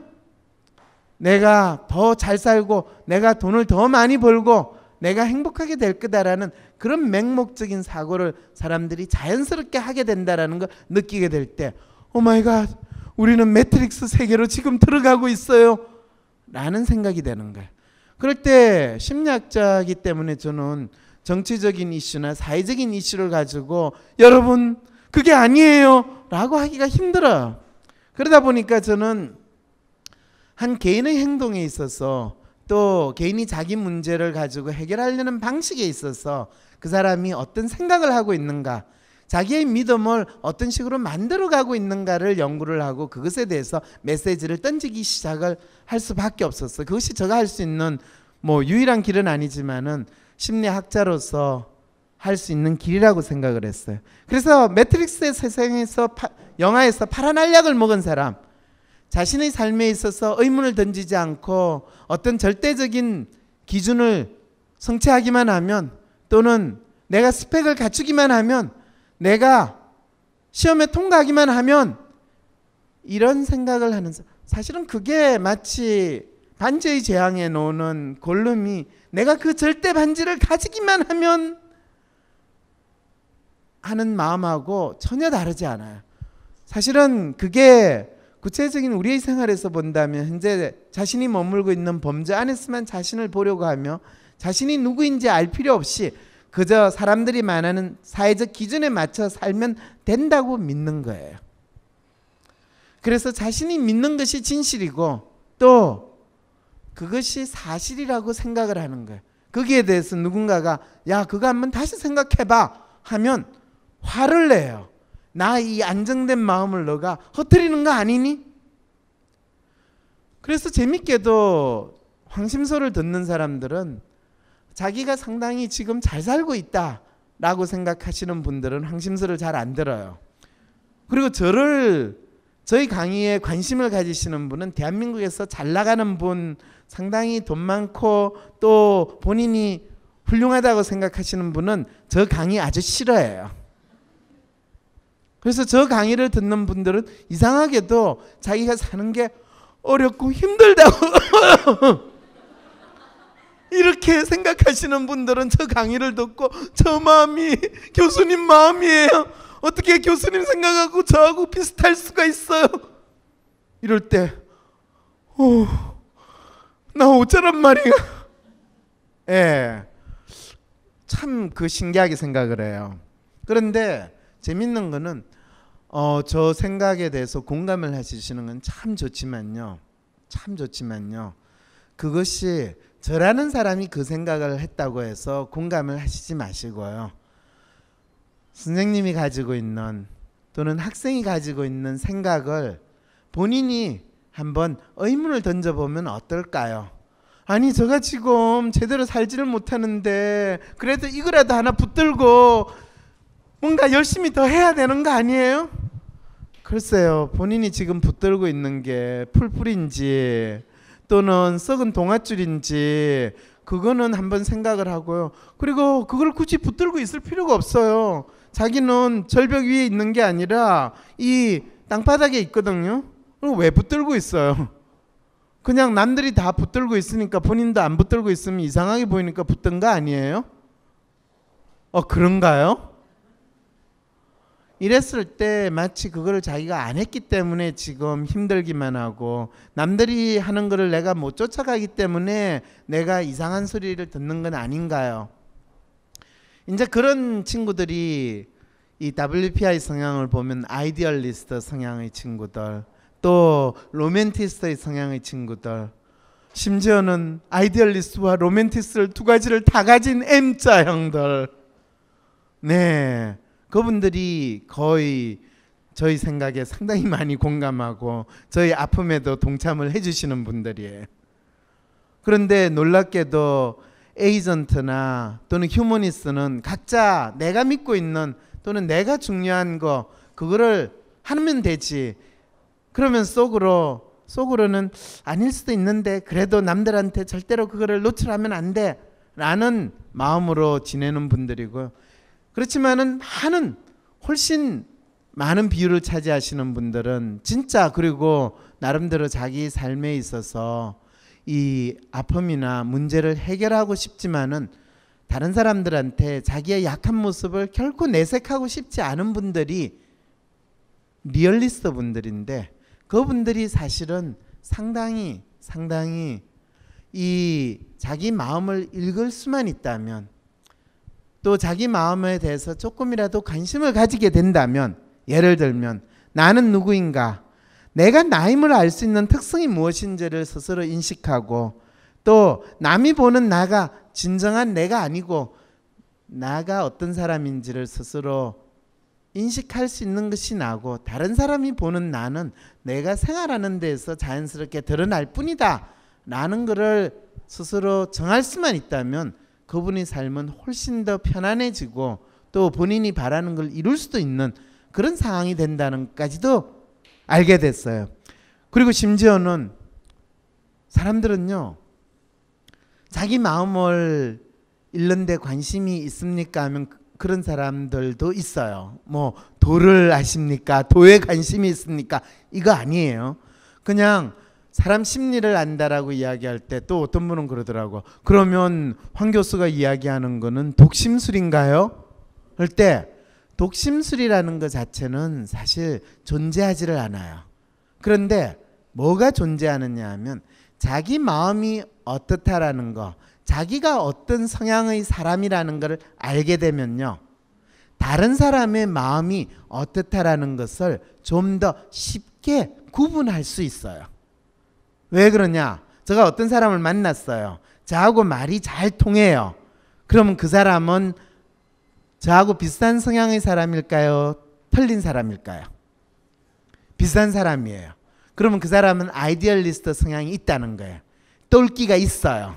내가 더 잘 살고 내가 돈을 더 많이 벌고 내가 행복하게 될 거다라는 그런 맹목적인 사고를 사람들이 자연스럽게 하게 된다라는 걸 느끼게 될 때 오마이갓 oh 우리는 매트릭스 세계로 지금 들어가고 있어요 라는 생각이 되는 거예요 그럴 때 심리학자이기 때문에 저는 정치적인 이슈나 사회적인 이슈를 가지고 여러분 그게 아니에요 라고 하기가 힘들어요 그러다 보니까 저는 한 개인의 행동에 있어서 또 개인이 자기 문제를 가지고 해결하려는 방식에 있어서 그 사람이 어떤 생각을 하고 있는가 자기의 믿음을 어떤 식으로 만들어 가고 있는가를 연구를 하고 그것에 대해서 메시지를 던지기 시작을 할 수밖에 없었어. 그것이 제가 할 수 있는 뭐 유일한 길은 아니지만은 심리학자로서 할 수 있는 길이라고 생각을 했어요. 그래서 매트릭스의 세상에서 파, 영화에서 파란 알약을 먹은 사람 자신의 삶에 있어서 의문을 던지지 않고 어떤 절대적인 기준을 성취하기만 하면 또는 내가 스펙을 갖추기만 하면 내가 시험에 통과하기만 하면 이런 생각을 하는 사실은 그게 마치 반지의 재앙에 놓는 골룸이 내가 그 절대 반지를 가지기만 하면 하는 마음하고 전혀 다르지 않아요. 사실은 그게 구체적인 우리의 생활에서 본다면 현재 자신이 머물고 있는 범죄 안에서만 자신을 보려고 하며 자신이 누구인지 알 필요 없이 그저 사람들이 말하는 사회적 기준에 맞춰 살면 된다고 믿는 거예요. 그래서 자신이 믿는 것이 진실이고 또 그것이 사실이라고 생각을 하는 거예요. 거기에 대해서 누군가가 야 그거 한번 다시 생각해봐 하면 화를 내요. 나이 안정된 마음을 너가 허트리는 거 아니니? 그래서 재밌게도 황심소를 듣는 사람들은 자기가 상당히 지금 잘 살고 있다라고 생각하시는 분들은 황심소를 잘 안 들어요. 그리고 저를 저희 강의에 관심을 가지시는 분은 대한민국에서 잘 나가는 분, 상당히 돈 많고 또 본인이 훌륭하다고 생각하시는 분은 저 강의 아주 싫어해요. 그래서 저 강의를 듣는 분들은 이상하게도 자기가 사는 게 어렵고 힘들다고 이렇게 생각하시는 분들은 저 강의를 듣고 저 마음이 교수님 마음이에요. 어떻게 교수님 생각하고 저하고 비슷할 수가 있어요? 이럴 때, 오, 어, 나 어쩌란 말이야. 예. 참 그 신기하게 생각을 해요. 그런데 재밌는 거는 어, 저 생각에 대해서 공감을 하시는건 참 좋지만요. 참 좋지만요. 그것이 저라는 사람이 그 생각을 했다고 해서 공감을 하시지 마시고요. 선생님이 가지고 있는 또는 학생이 가지고 있는 생각을 본인이 한번 의문을 던져보면 어떨까요? 아니 제가 지금 제대로 살지를 못하는데 그래도 이거라도 하나 붙들고 뭔가 열심히 더 해야 되는 거 아니에요? 글쎄요, 본인이 지금 붙들고 있는 게 풀풀인지 또는 썩은 동아줄인지 그거는 한번 생각을 하고요. 그리고 그걸 굳이 붙들고 있을 필요가 없어요. 자기는 절벽 위에 있는 게 아니라 이 땅바닥에 있거든요. 그럼 왜 붙들고 있어요? 그냥 남들이 다 붙들고 있으니까 본인도 안 붙들고 있으면 이상하게 보이니까 붙든 거 아니에요? 어, 그런가요? 이랬을 때 마치 그거를 자기가 안 했기 때문에 지금 힘들기만 하고 남들이 하는 거를 내가 못 쫓아가기 때문에 내가 이상한 소리를 듣는 건 아닌가요? 이제 그런 친구들이 이 WPI 성향을 보면 아이디얼리스트 성향의 친구들 또 로맨티스트의 성향의 친구들 심지어는 아이디얼리스트와 로맨티스트 두 가지를 다 가진 M자형들 네 그분들이 거의 저희 생각에 상당히 많이 공감하고 저희 아픔에도 동참을 해주시는 분들이에요. 그런데 놀랍게도 에이전트나 또는 휴머니스는 각자 내가 믿고 있는 또는 내가 중요한 거 그거를 하면 되지. 그러면 속으로 속으로는 아닐 수도 있는데 그래도 남들한테 절대로 그거를 노출하면 안 돼라는 마음으로 지내는 분들이고 그렇지만은 많은 훨씬 많은 비율을 차지하시는 분들은 진짜 그리고 나름대로 자기 삶에 있어서 이 아픔이나 문제를 해결하고 싶지만은 다른 사람들한테 자기의 약한 모습을 결코 내색하고 싶지 않은 분들이 리얼리스트 분들인데 그분들이 사실은 상당히 상당히 이 자기 마음을 읽을 수만 있다면 또 자기 마음에 대해서 조금이라도 관심을 가지게 된다면 예를 들면 나는 누구인가 내가 나임을 알 수 있는 특성이 무엇인지를 스스로 인식하고 또 남이 보는 나가 진정한 내가 아니고 나가 어떤 사람인지를 스스로 인식할 수 있는 것이 나고 다른 사람이 보는 나는 내가 생활하는 데에서 자연스럽게 드러날 뿐이다 라는 것을 스스로 정할 수만 있다면 그분의 삶은 훨씬 더 편안해지고 또 본인이 바라는 걸 이룰 수도 있는 그런 상황이 된다는까지도 알게 됐어요. 그리고 심지어는 사람들은요. 자기 마음을 잃는데 관심이 있습니까 하면 그, 그런 사람들도 있어요. 뭐 도를 아십니까? 도에 관심이 있습니까? 이거 아니에요. 그냥 사람 심리를 안다라고 이야기할 때 또 어떤 분은 그러더라고. 그러면 황 교수가 이야기하는 거는 독심술인가요? 할 때 독심술이라는 것 자체는 사실 존재하지를 않아요. 그런데 뭐가 존재하느냐 하면 자기 마음이 어떻다라는 거, 자기가 어떤 성향의 사람이라는 것 알게 되면요. 다른 사람의 마음이 어떻다라는 것을 좀 더 쉽게 구분할 수 있어요. 왜 그러냐? 제가 어떤 사람을 만났어요. 저하고 말이 잘 통해요. 그러면 그 사람은 저하고 비슷한 성향의 사람일까요? 틀린 사람일까요? 비슷한 사람이에요. 그러면 그 사람은 아이디얼리스트 성향이 있다는 거예요. 똘끼가 있어요.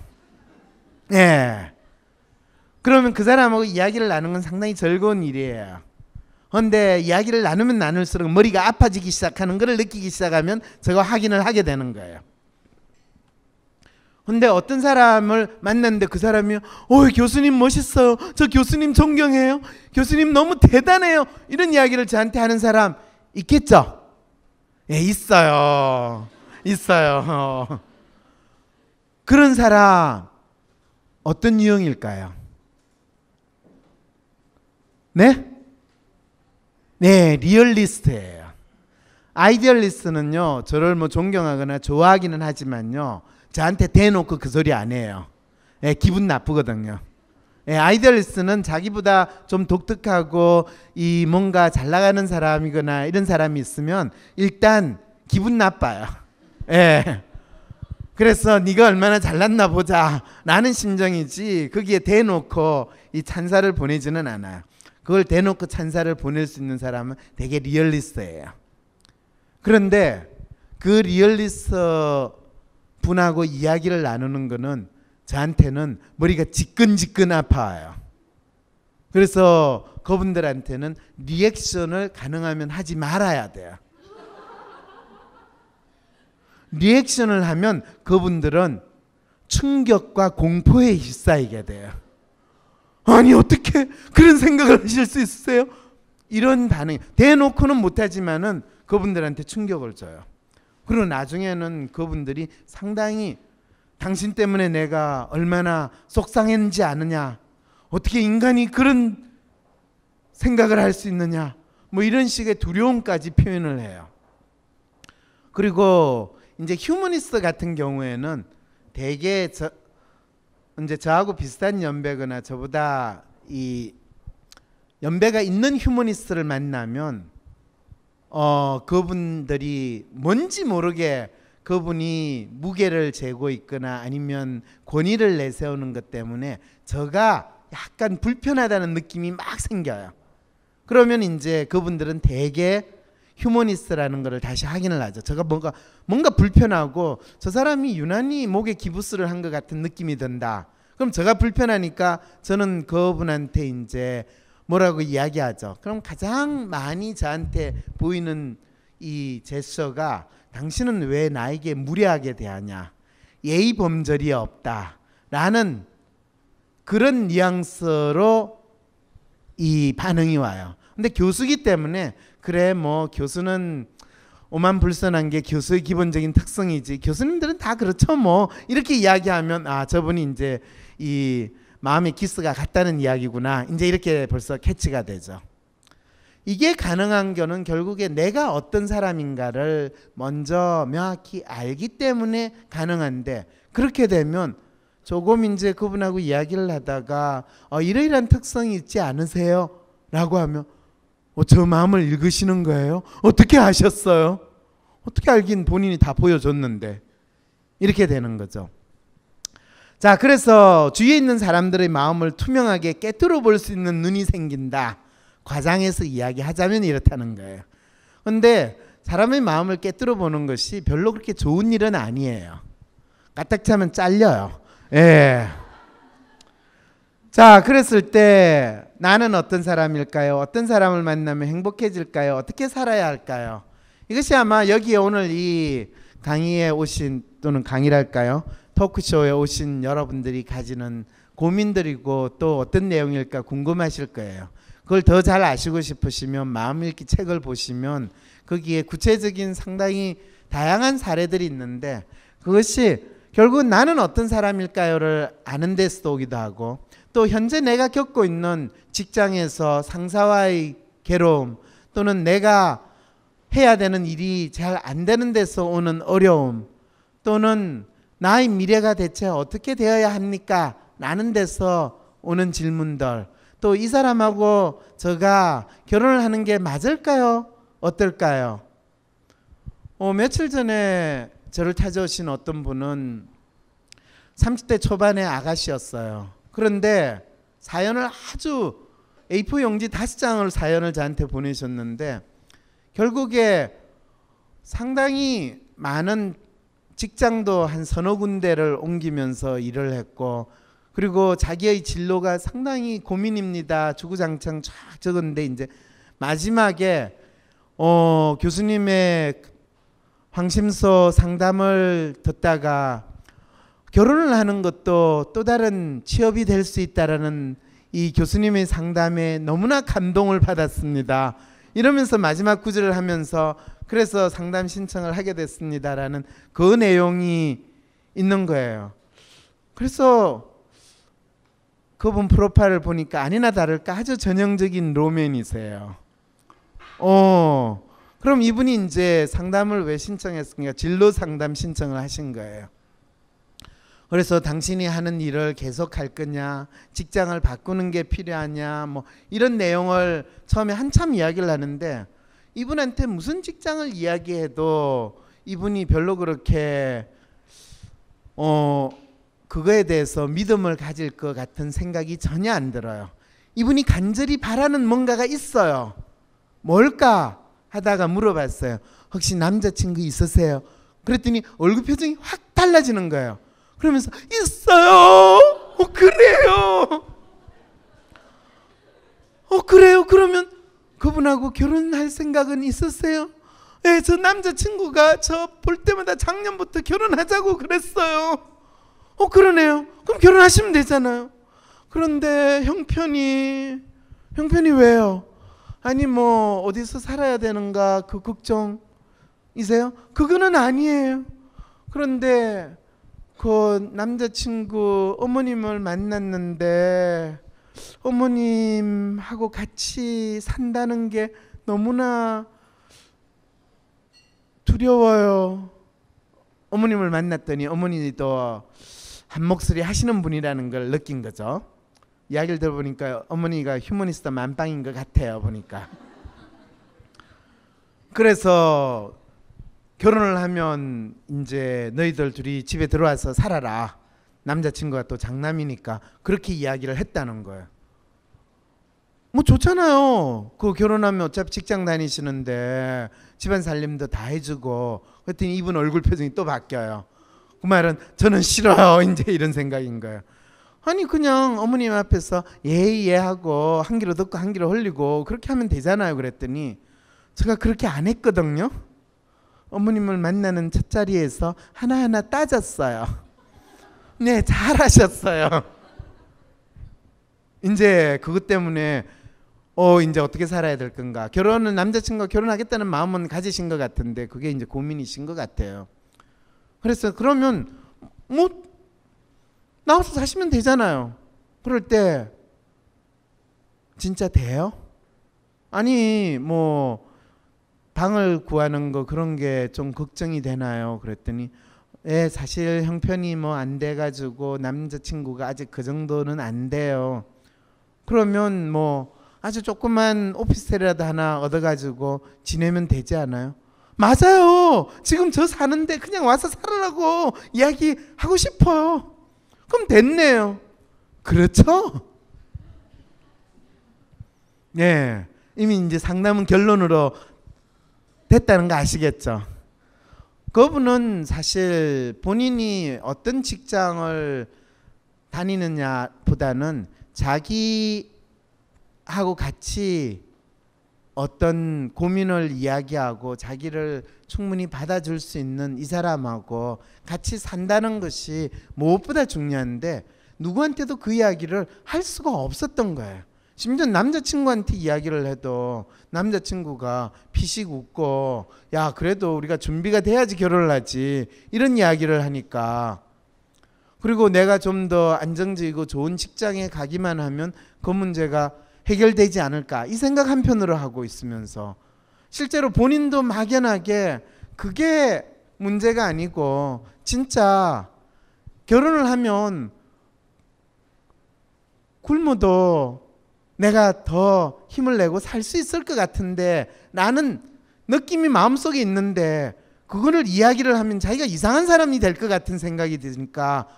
예. 그러면 그 사람하고 이야기를 나누는 건 상당히 즐거운 일이에요. 근데 이야기를 나누면 나눌수록 머리가 아파지기 시작하는 것을 느끼기 시작하면 제가 확인을 하게 되는 거예요. 근데 어떤 사람을 만났는데 그 사람이 오 교수님 멋있어요. 저 교수님 존경해요. 교수님 너무 대단해요. 이런 이야기를 저한테 하는 사람 있겠죠? 예, 있어요. 있어요. 그런 사람 어떤 유형일까요? 네? 네, 리얼리스트예요. 아이디얼리스트는요, 저를 뭐 존경하거나 좋아하기는 하지만요, 저한테 대놓고 그 소리 안 해요. 예, 기분 나쁘거든요. 예, 아이들스는 자기보다 좀 독특하고 이 뭔가 잘 나가는 사람이거나 이런 사람이 있으면 일단 기분 나빠요. 예. 그래서 네가 얼마나 잘났나 보자 라는 심정이지 거기에 대놓고 이 찬사를 보내지는 않아요. 그걸 대놓고 찬사를 보낼 수 있는 사람은 되게 리얼리스트예요. 그런데 그 리얼리스트 분하고 이야기를 나누는 거는 저한테는 머리가 지끈지끈 아파요. 그래서 그분들한테는 리액션을 가능하면 하지 말아야 돼요. 리액션을 하면 그분들은 충격과 공포에 휩싸이게 돼요. 아니 어떻게 그런 생각을 하실 수 있으세요? 이런 반응 대놓고는 못하지만은 그분들한테 충격을 줘요. 그리고 나중에는 그분들이 상당히 당신 때문에 내가 얼마나 속상했는지 아느냐. 어떻게 인간이 그런 생각을 할 수 있느냐. 뭐 이런 식의 두려움까지 표현을 해요. 그리고 이제 휴머니스트 같은 경우에는 대개 저, 이제 저하고 비슷한 연배거나 저보다 이 연배가 있는 휴머니스트를 만나면 어, 그분들이 뭔지 모르게 그분이 무게를 재고 있거나 아니면 권위를 내세우는 것 때문에 저가 약간 불편하다는 느낌이 막 생겨요. 그러면 이제 그분들은 대개 휴머니스라는 것을 다시 확인을 하죠. 저가 뭔가 뭔가 불편하고 저 사람이 유난히 목에 기부스를 한 것 같은 느낌이 든다. 그럼 제가 불편하니까 저는 그분한테 이제 뭐라고 이야기하죠. 그럼 가장 많이 저한테 보이는 이 제스처가 당신은 왜 나에게 무례하게 대하냐. 예의 범절이 없다. 라는 그런 뉘앙스로 이 반응이 와요. 근데 교수기 때문에 그래 뭐 교수는 오만 불선한 게 교수의 기본적인 특성이지 교수님들은 다 그렇죠 뭐 이렇게 이야기하면 아 저분이 이제 이 마음의 기스가 같다는 이야기구나. 이제 이렇게 벌써 캐치가 되죠. 이게 가능한 거는 결국에 내가 어떤 사람인가를 먼저 명확히 알기 때문에 가능한데 그렇게 되면 조금 이제 그분하고 이야기를 하다가 어, 이러이러한 특성이 있지 않으세요? 라고 하면 어, 저 마음을 읽으시는 거예요? 어떻게 아셨어요? 어떻게 알긴 본인이 다 보여줬는데 이렇게 되는 거죠. 자, 그래서 주위에 있는 사람들의 마음을 투명하게 깨뜨려 볼 수 있는 눈이 생긴다. 과장해서 이야기하자면 이렇다는 거예요. 근데 사람의 마음을 깨뜨려 보는 것이 별로 그렇게 좋은 일은 아니에요. 까딱하면 잘려요. 예. 자, 그랬을 때 나는 어떤 사람일까요? 어떤 사람을 만나면 행복해질까요? 어떻게 살아야 할까요? 이것이 아마 여기에 오늘 이 강의에 오신 또는 강의랄까요? 토크쇼에 오신 여러분들이 가지는 고민들이고 또 어떤 내용일까 궁금하실 거예요. 그걸 더 잘 아시고 싶으시면 마음 읽기 책을 보시면 거기에 구체적인 상당히 다양한 사례들이 있는데 그것이 결국 나는 어떤 사람일까요를 아는 데서 오기도 하고 또 현재 내가 겪고 있는 직장에서 상사와의 괴로움 또는 내가 해야 되는 일이 잘 안 되는 데서 오는 어려움 또는 나의 미래가 대체 어떻게 되어야 합니까? 라는 데서 오는 질문들. 또 이 사람하고 제가 결혼을 하는 게 맞을까요? 어떨까요? 어, 며칠 전에 저를 찾아오신 어떤 분은 30대 초반의 아가씨였어요. 그런데 사연을 아주 A4 용지 다섯 장을 사연을 저한테 보내셨는데 결국에 상당히 많은 직장도 한 서너 군데를 옮기면서 일을 했고 그리고 자기의 진로가 상당히 고민입니다. 주구장창 쫙 적었는데 이제 마지막에 어, 교수님의 황심소 상담을 듣다가 결혼을 하는 것도 또 다른 취업이 될 수 있다라는 이 교수님의 상담에 너무나 감동을 받았습니다. 이러면서 마지막 구절을 하면서 그래서 상담 신청을 하게 됐습니다라는 그 내용이 있는 거예요. 그래서 그분 프로파일을 보니까 아니나 다를까 아주 전형적인 로맨이세요. 어, 그럼 이분이 이제 상담을 왜 신청했습니까? 진로 상담 신청을 하신 거예요. 그래서 당신이 하는 일을 계속 할 거냐, 직장을 바꾸는 게 필요하냐, 뭐 이런 내용을 처음에 한참 이야기를 하는데 이분한테 무슨 직장을 이야기해도 이분이 별로 그렇게 어 그거에 대해서 믿음을 가질 것 같은 생각이 전혀 안 들어요. 이분이 간절히 바라는 뭔가가 있어요. 뭘까 하다가 물어봤어요. 혹시 남자친구 있으세요? 그랬더니 얼굴 표정이 확 달라지는 거예요. 그러면서 있어요. 어, 그래요. 어, 그래요. 그러면 그분하고 결혼할 생각은 있었어요? 예, 저 남자친구가 저 볼 때마다 작년부터 결혼하자고 그랬어요. 어, 그러네요. 그럼 결혼하시면 되잖아요. 그런데 형편이, 형편이 왜요? 아니, 뭐, 어디서 살아야 되는가, 그 걱정이세요? 그거는 아니에요. 그런데 그 남자친구 어머님을 만났는데 어머님하고 같이 산다는 게 너무나 두려워요. 어머님을 만났더니 어머니도 한 목소리 하시는 분이라는 걸 느낀 거죠. 이야기를 들어보니까 어머니가 휴머니스트 만빵인 것 같아요. 보니까. 그래서 결혼을 하면 이제 너희들 둘이 집에 들어와서 살아라. 남자친구가 또 장남이니까 그렇게 이야기를 했다는 거예요. 뭐 좋잖아요. 그 결혼하면 어차피 직장 다니시는데 집안 살림도 다 해주고 하여튼 이분 얼굴 표정이 또 바뀌어요. 그 말은 저는 싫어요. 이제 이런 생각인 거예요. 아니 그냥 어머님 앞에서 예예 예 하고 한 귀로 듣고 한 귀로 흘리고 그렇게 하면 되잖아요. 그랬더니 제가 그렇게 안 했거든요. 어머님을 만나는 첫 자리에서 하나하나 따졌어요. 네, 잘하셨어요. 이제 그것 때문에 어 이제 어떻게 살아야 될 건가? 결혼은 남자친구 결혼하겠다는 마음은 가지신 것 같은데 그게 이제 고민이신 것 같아요. 그래서 그러면 뭐 나와서 사시면 되잖아요. 그럴 때 진짜 돼요? 아니 뭐 방을 구하는 거 그런 게 좀 걱정이 되나요? 그랬더니 예, 사실 형편이 뭐 안 돼 가지고 남자 친구가 아직 그 정도는 안 돼요. 그러면 뭐 아주 조그만 오피스텔이라도 하나 얻어 가지고 지내면 되지 않아요? 맞아요. 지금 저 사는데 그냥 와서 살아라고 이야기하고 싶어요. 그럼 됐네요. 그렇죠? 예. 이미 이제 상담은 결론으로 됐다는 거 아시겠죠? 그분은 사실 본인이 어떤 직장을 다니느냐 보다는 자기하고 같이 어떤 고민을 이야기하고 자기를 충분히 받아줄 수 있는 이 사람하고 같이 산다는 것이 무엇보다 중요한데 누구한테도 그 이야기를 할 수가 없었던 거예요. 심지어 남자친구한테 이야기를 해도 남자친구가 피식 웃고 야 그래도 우리가 준비가 돼야지 결혼을 하지 이런 이야기를 하니까 그리고 내가 좀 더 안정적이고 좋은 직장에 가기만 하면 그 문제가 해결되지 않을까 이 생각 한편으로 하고 있으면서 실제로 본인도 막연하게 그게 문제가 아니고 진짜 결혼을 하면 굶어도 내가 더 힘을 내고 살 수 있을 것 같은데 나는 느낌이 마음속에 있는데 그거를 이야기를 하면 자기가 이상한 사람이 될 것 같은 생각이 드니까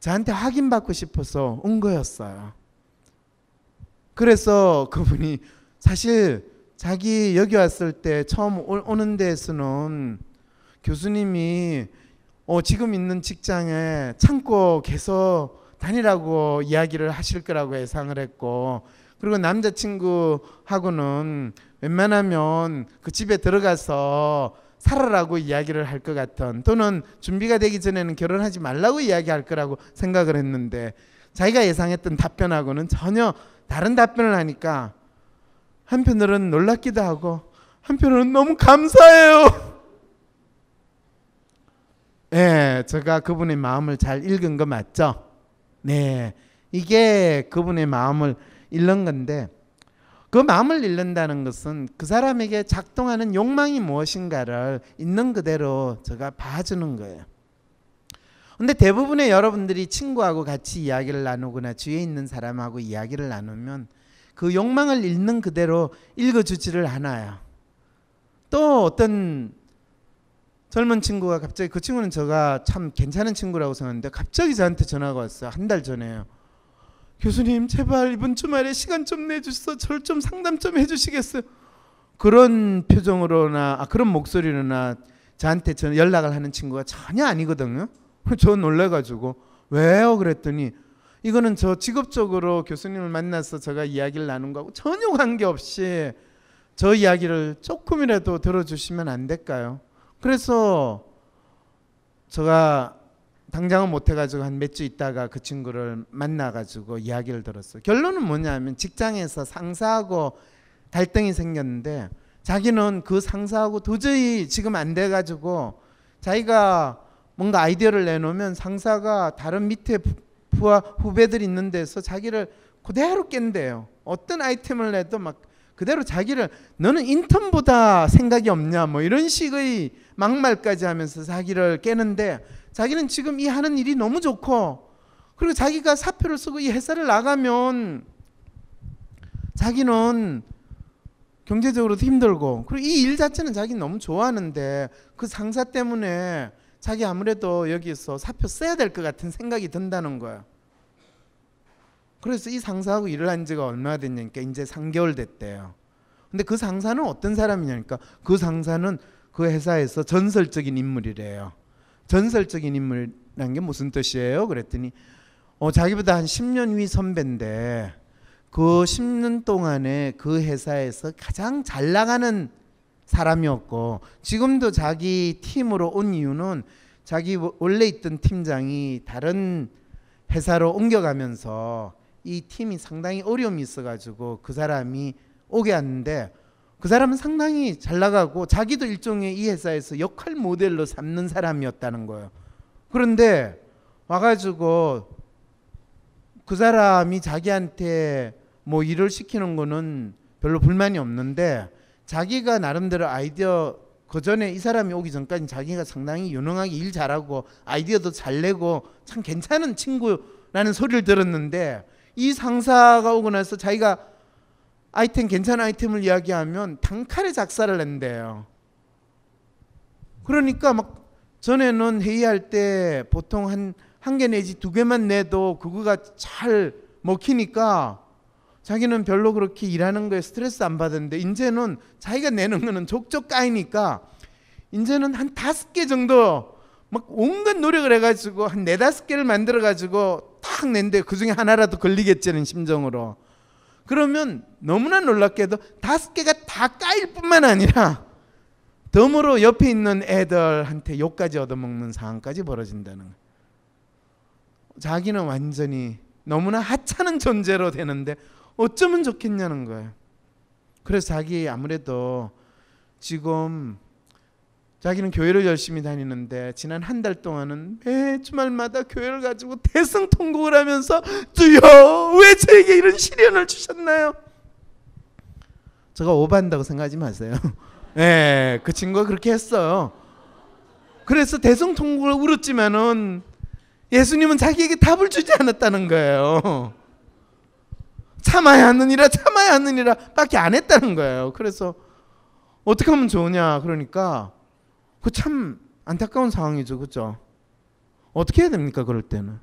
저한테 확인받고 싶어서 온 거였어요. 그래서 그분이 사실 자기 여기 왔을 때 처음 오는 데에서는 교수님이 어, 지금 있는 직장에 참고 계속 다니라고 이야기를 하실 거라고 예상을 했고 그리고 남자친구하고는 웬만하면 그 집에 들어가서 살아라고 이야기를 할 것 같은 또는 준비가 되기 전에는 결혼하지 말라고 이야기할 거라고 생각을 했는데 자기가 예상했던 답변하고는 전혀 다른 답변을 하니까 한편으로는 놀랍기도 하고 한편으로는 너무 감사해요. 예, 제가 그분의 마음을 잘 읽은 거 맞죠? 네. 이게 그분의 마음을 잃는 건데 그 마음을 잃는다는 것은 그 사람에게 작동하는 욕망이 무엇인가를 있는 그대로 제가 봐주는 거예요. 근데 대부분의 여러분들이 친구하고 같이 이야기를 나누거나 주위에 있는 사람하고 이야기를 나누면 그 욕망을 읽는 그대로 읽어주지를 않아요. 또 어떤 젊은 친구가 갑자기 그 친구는 제가 참 괜찮은 친구라고 생각하는데 갑자기 저한테 전화가 왔어요. 한 달 전에요. 교수님 제발 이번 주말에 시간 좀 내주셔서 절좀 상담 좀 해주시겠어요? 그런 표정으로나 아, 그런 목소리로나 저한테 전 연락을 하는 친구가 전혀 아니거든요. 저 놀래가지고 왜요? 그랬더니 이거는 저 직업적으로 교수님을 만나서 제가 이야기를 나눈 거하고 전혀 관계없이 저 이야기를 조금이라도 들어주시면 안 될까요? 그래서 제가 당장은 못해가지고 한 몇 주 있다가 그 친구를 만나가지고 이야기를 들었어요. 결론은 뭐냐면 직장에서 상사하고 갈등이 생겼는데 자기는 그 상사하고 도저히 지금 안 돼가지고 자기가 뭔가 아이디어를 내놓으면 상사가 다른 밑에 부하 후배들 있는 데서 자기를 그대로 깬대요. 어떤 아이템을 내도 막 그대로 자기를 너는 인턴보다 생각이 없냐 뭐 이런 식의 막말까지 하면서 자기를 깨는데 자기는 지금 이 하는 일이 너무 좋고 그리고 자기가 사표를 쓰고 이 회사를 나가면 자기는 경제적으로도 힘들고 그리고 이 일 자체는 자기 너무 좋아하는데 그 상사 때문에 자기 아무래도 여기서 사표 써야 될 것 같은 생각이 든다는 거야. 그래서 이 상사하고 일을 한 지가 얼마 됐냐니까 이제 3개월 됐대요. 근데 그 상사는 어떤 사람이냐니까 그 상사는 그 회사에서 전설적인 인물이래요. 전설적인 인물이란 게 무슨 뜻이에요? 그랬더니 어, 자기보다 한 10년 위 선배인데 그 10년 동안에 그 회사에서 가장 잘 나가는 사람이었고 지금도 자기 팀으로 온 이유는 자기 원래 있던 팀장이 다른 회사로 옮겨가면서 이 팀이 상당히 어려움이 있어가지고 그 사람이 오게 왔는데 그 사람은 상당히 잘 나가고 자기도 일종의 이 회사에서 역할 모델로 삼는 사람이었다는 거예요. 그런데 와가지고 그 사람이 자기한테 뭐 일을 시키는 거는 별로 불만이 없는데 자기가 나름대로 아이디어 그 전에 이 사람이 오기 전까지 자기가 상당히 유능하게 일 잘하고 아이디어도 잘 내고 참 괜찮은 친구라는 소리를 들었는데 이 상사가 오고 나서 자기가 아이템 괜찮은 아이템을 이야기하면 단칼에 작사를 낸대요. 그러니까 막 전에는 회의할 때 보통 한 한 개 내지 두 개만 내도 그거가 잘 먹히니까 자기는 별로 그렇게 일하는 거에 스트레스 안받는데 이제는 자기가 내는 거는 족족 까이니까 이제는 한 다섯 개 정도 막 온갖 노력을 해가지고 한 네다섯 개를 만들어가지고 탁 낸데 그 중에 하나라도 걸리겠지는 심정으로. 그러면 너무나 놀랍게도 다섯 개가 다 까일 뿐만 아니라 덤으로 옆에 있는 애들한테 욕까지 얻어먹는 상황까지 벌어진다는 거예요. 자기는 완전히 너무나 하찮은 존재로 되는데 어쩌면 좋겠냐는 거예요. 그래서 자기 아무래도 지금 자기는 교회를 열심히 다니는데 지난 한 달 동안은 매 주말마다 교회를 가지고 대성통곡을 하면서 주여 왜 저에게 이런 시련을 주셨나요? 제가 오버한다고 생각하지 마세요. 예, 그 친구가 그렇게 했어요. 그래서 대성통곡을 울었지만은 예수님은 자기에게 답을 주지 않았다는 거예요. 참아야 하느니라 참아야 하느니라 밖에 안 했다는 거예요. 그래서 어떻게 하면 좋으냐 그러니까 그참 안타까운 상황이죠. 그죠? 어떻게 해야 됩니까? 그럴 때는.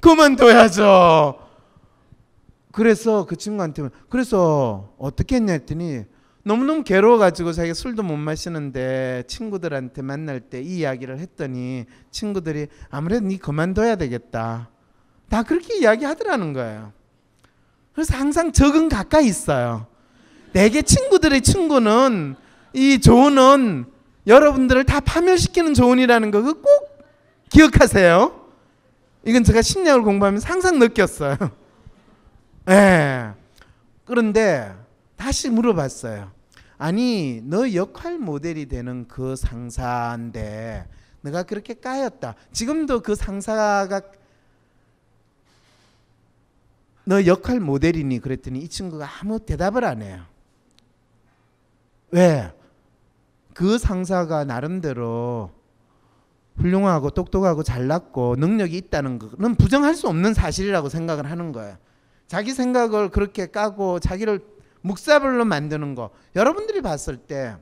그만둬야죠. 그래서 그 친구한테 그래서 어떻게 했냐 했더니 너무너무 괴로워가지고 자기가 술도 못 마시는데 친구들한테 만날 때 이 이야기를 했더니 친구들이 아무래도 네 그만둬야 되겠다. 다 그렇게 이야기하더라는 거예요. 그래서 항상 적은 가까이 있어요. 내게 친구들의 친구는 이 조언은 여러분들을 다 파멸시키는 조언이라는 거 꼭 기억하세요. 이건 제가 심리학을 공부하면서 항상 느꼈어요. 예. 그런데 다시 물어봤어요. 아니, 너 역할 모델이 되는 그 상사인데 내가 그렇게 까였다. 지금도 그 상사가 너 역할 모델이니 그랬더니 이 친구가 아무 대답을 안 해요. 왜? 그 상사가 나름대로 훌륭하고 똑똑하고 잘났고 능력이 있다는 것은 부정할 수 없는 사실이라고 생각을 하는 거예요. 자기 생각을 그렇게 까고 자기를 묵사발로 만드는 거. 여러분들이 봤을 때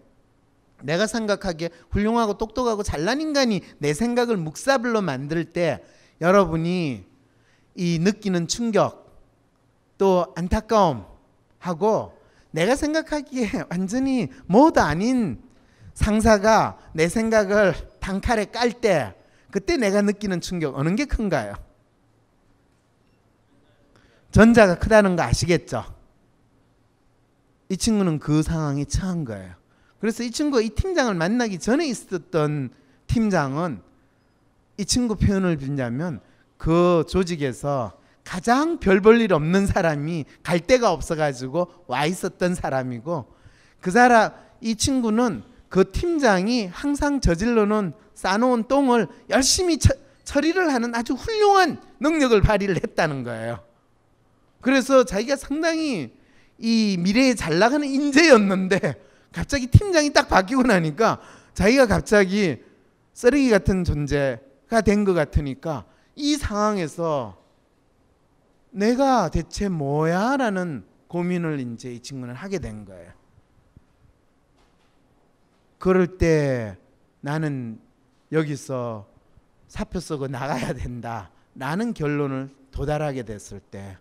내가 생각하기에 훌륭하고 똑똑하고 잘난 인간이 내 생각을 묵사발로 만들 때 여러분이 이 느끼는 충격 또 안타까움하고 내가 생각하기에 완전히 뭐도 아닌 상사가 내 생각을 단칼에 깔 때 그때 내가 느끼는 충격 어느 게 큰가요? 전자가 크다는 거 아시겠죠? 이 친구는 그 상황에 처한 거예요. 그래서 이친구이 팀장을 만나기 전에 있었던 팀장은 이 친구 표현을 빌자면 그 조직에서 가장 별 볼 일 없는 사람이 갈 데가 없어가지고 와 있었던 사람이고 그 사람 이 친구는 그 팀장이 항상 저질러놓은 싸놓은 똥을 열심히 처, 처리를 하는 아주 훌륭한 능력을 발휘를 했다는 거예요. 그래서 자기가 상당히 이 미래에 잘 나가는 인재였는데 갑자기 팀장이 딱 바뀌고 나니까 자기가 갑자기 쓰레기 같은 존재가 된 것 같으니까 이 상황에서 내가 대체 뭐야? 라는 고민을 이제 이 친구는 하게 된 거예요. 그럴 때 나는 여기서 사표 쓰고 나가야 된다. 라는 결론을 도달하게 됐을 때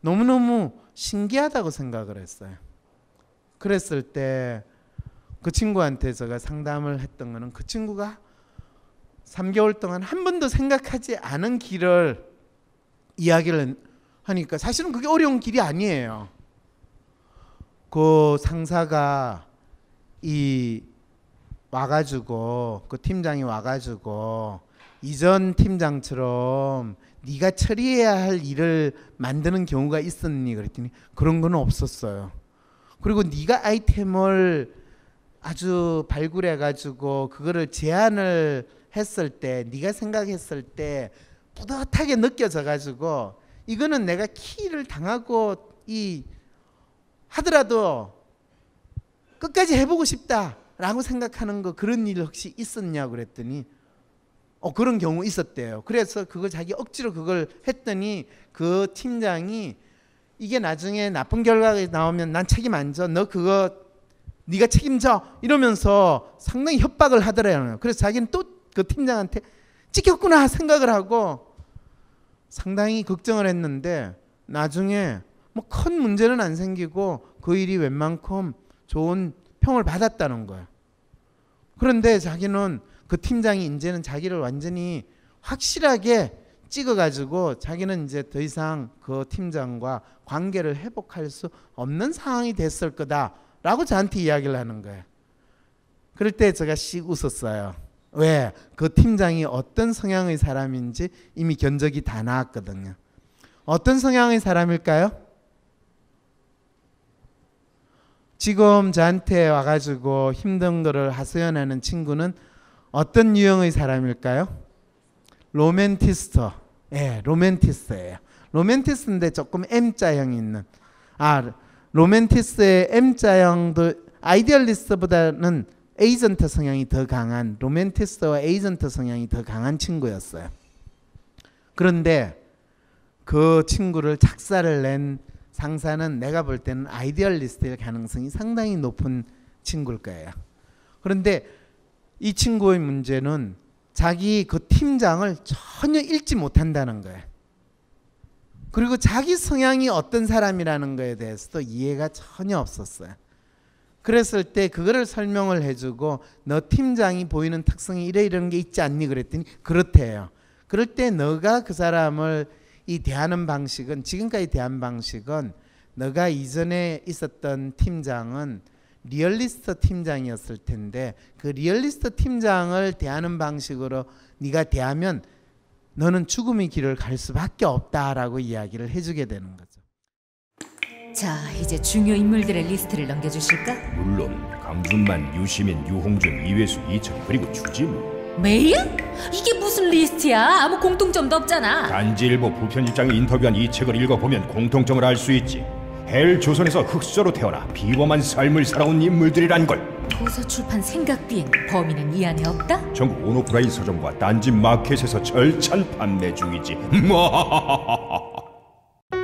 너무너무 신기하다고 생각을 했어요. 그랬을 때 그 친구한테 제가 상담을 했던 거는 그 친구가 3개월 동안 한 번도 생각하지 않은 길을 이야기를 하니까 사실은 그게 어려운 길이 아니에요. 그 상사가 이 와가지고 그 팀장이 와가지고 이전 팀장처럼 네가 처리해야 할 일을 만드는 경우가 있었니 그랬더니 그런 건 없었어요. 그리고 네가 아이템을 아주 발굴해 가지고 그거를 제안을 했을 때 네가 생각했을 때 뿌듯하게 느껴져 가지고 이거는 내가 키를 당하고 이 하더라도 끝까지 해보고 싶다. 라고 생각하는 거 그런 일 혹시 있었냐고 그랬더니 어, 그런 경우 있었대요. 그래서 그걸 자기 억지로 그걸 했더니 그 팀장이 이게 나중에 나쁜 결과가 나오면 난 책임 안 져. 너 그거 네가 책임져 이러면서 상당히 협박을 하더래요. 그래서 자기는 또 그 팀장한테 찍혔구나 생각을 하고 상당히 걱정을 했는데 나중에 뭐 큰 문제는 안 생기고 그 일이 웬만큼 좋은 평을 받았다는 거야. 그런데 자기는 그 팀장이 이제는 자기를 완전히 확실하게 찍어가지고 자기는 이제 더 이상 그 팀장과 관계를 회복할 수 없는 상황이 됐을 거다라고 저한테 이야기를 하는 거예요. 그럴 때 제가 씩 웃었어요. 왜? 그 팀장이 어떤 성향의 사람인지 이미 견적이 다 나왔거든요. 어떤 성향의 사람일까요? 지금 저한테 와가지고 힘든 거를 하소연하는 친구는 어떤 유형의 사람일까요? 로맨티스트. 예, 로맨티스트예요. 로맨티스트인데 조금 M자형이 있는. 아, 로맨티스트의 M자형도 아이디얼리스트보다는 에이전트 성향이 더 강한 로맨티스트와 에이전트 성향이 더 강한 친구였어요. 그런데 그 친구를 작사를 낸 상사는 내가 볼 때는 아이디얼리스트일 가능성이 상당히 높은 친구일 거예요. 그런데 이 친구의 문제는 자기 그 팀장을 전혀 읽지 못한다는 거예요. 그리고 자기 성향이 어떤 사람이라는 거에 대해서도 이해가 전혀 없었어요. 그랬을 때 그거를 설명을 해주고 너 팀장이 보이는 특성이 이래 이런 게 있지 않니 그랬더니 그렇대요. 그럴 때 너가 그 사람을 이 대하는 방식은 지금까지 대한 방식은 너가 이전에 있었던 팀장은 리얼리스트 팀장이었을 텐데 그 리얼리스트 팀장을 대하는 방식으로 네가 대하면 너는 죽음의 길을 갈 수밖에 없다라고 이야기를 해주게 되는 거죠. 자 이제 중요 인물들의 리스트를 넘겨주실까? 물론 강준만, 유시민, 유홍준, 이회수, 이철 그리고 주지무 메일? 이게 무슨 리스트야? 아무 공통점도 없잖아. 단지일부부편입장에 인터뷰한 이 책을 읽어보면 공통점을 알 수 있지. 헬 조선에서 흑수저로 태어나 비범한 삶을 살아온 인물들이란 걸. 도서 출판 생각 비엔 범인은 이 안에 없다? 전국 온오프라인 서점과 단지 마켓에서 절찬 판매 중이지.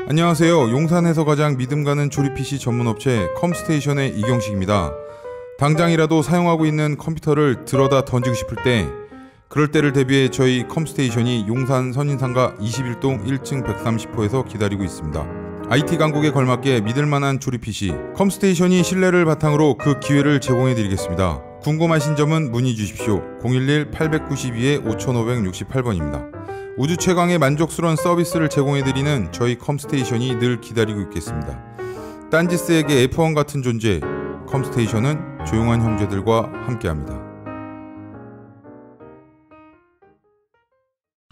안녕하세요. 용산에서 가장 믿음 가는 조립 PC 전문 업체 컴스테이션의 이경식입니다. 당장이라도 사용하고 있는 컴퓨터를 들어다 던지고 싶을 때 그럴 때를 대비해 저희 컴스테이션이 용산 선인상가 21동 1층 130호에서 기다리고 있습니다. IT 강국에 걸맞게 믿을만한 조립 PC 컴스테이션이 신뢰를 바탕으로 그 기회를 제공해드리겠습니다. 궁금하신 점은 문의 주십시오. 011-892-5568번입니다. 우주 최강의 만족스러운 서비스를 제공해드리는 저희 컴스테이션이 늘 기다리고 있겠습니다. 딴지스에게 F1 같은 존재, 컴스테이션은 조용한 형제들과 함께합니다.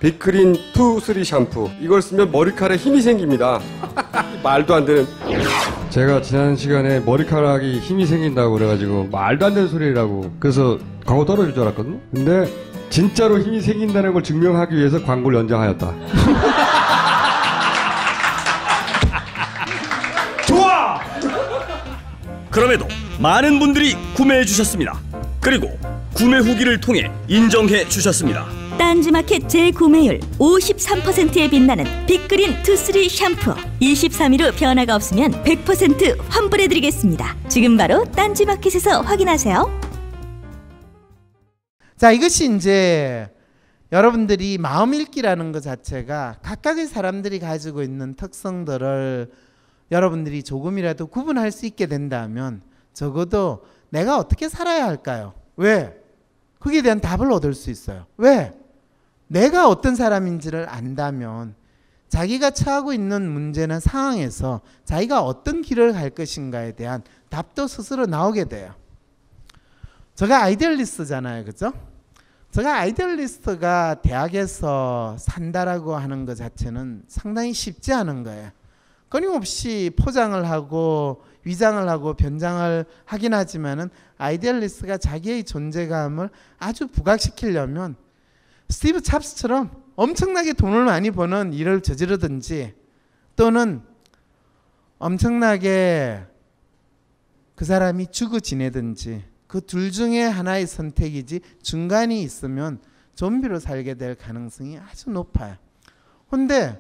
비크린 투 쓰리 샴푸 이걸 쓰면 머리카락에 힘이 생깁니다 말도 안 되는 제가 지난 시간에 머리카락이 힘이 생긴다고 그래가지고 말도 안 되는 소리라고 그래서 광고 떨어질 줄 알았거든요 근데 진짜로 힘이 생긴다는 걸 증명하기 위해서 광고를 연장하였다 좋아 그럼에도 많은 분들이 구매해 주셨습니다 그리고 구매 후기를 통해 인정해 주셨습니다 딴지마켓 재구매율 53%에 빛나는 빅그린 투쓰리 샴푸 23일 후 변화가 없으면 100% 환불해드리겠습니다. 지금 바로 딴지마켓에서 확인하세요. 자 이것이 이제 여러분들이 마음 읽기라는 것 자체가 각각의 사람들이 가지고 있는 특성들을 여러분들이 조금이라도 구분할 수 있게 된다면 적어도 내가 어떻게 살아야 할까요? 왜? 거기에 대한 답을 얻을 수 있어요. 왜? 내가 어떤 사람인지를 안다면 자기가 처하고 있는 문제나 상황에서 자기가 어떤 길을 갈 것인가에 대한 답도 스스로 나오게 돼요. 제가 아이디얼리스트잖아요. 그죠? 제가 아이디얼리스트가 대학에서 산다라고 하는 것 자체는 상당히 쉽지 않은 거예요. 끊임없이 포장을 하고 위장을 하고 변장을 하긴 하지만은 아이디얼리스트가 자기의 존재감을 아주 부각시키려면 스티브 잡스처럼 엄청나게 돈을 많이 버는 일을 저지르든지 또는 엄청나게 그 사람이 죽어 지내든지 그 둘 중에 하나의 선택이지 중간이 있으면 좀비로 살게 될 가능성이 아주 높아요. 근데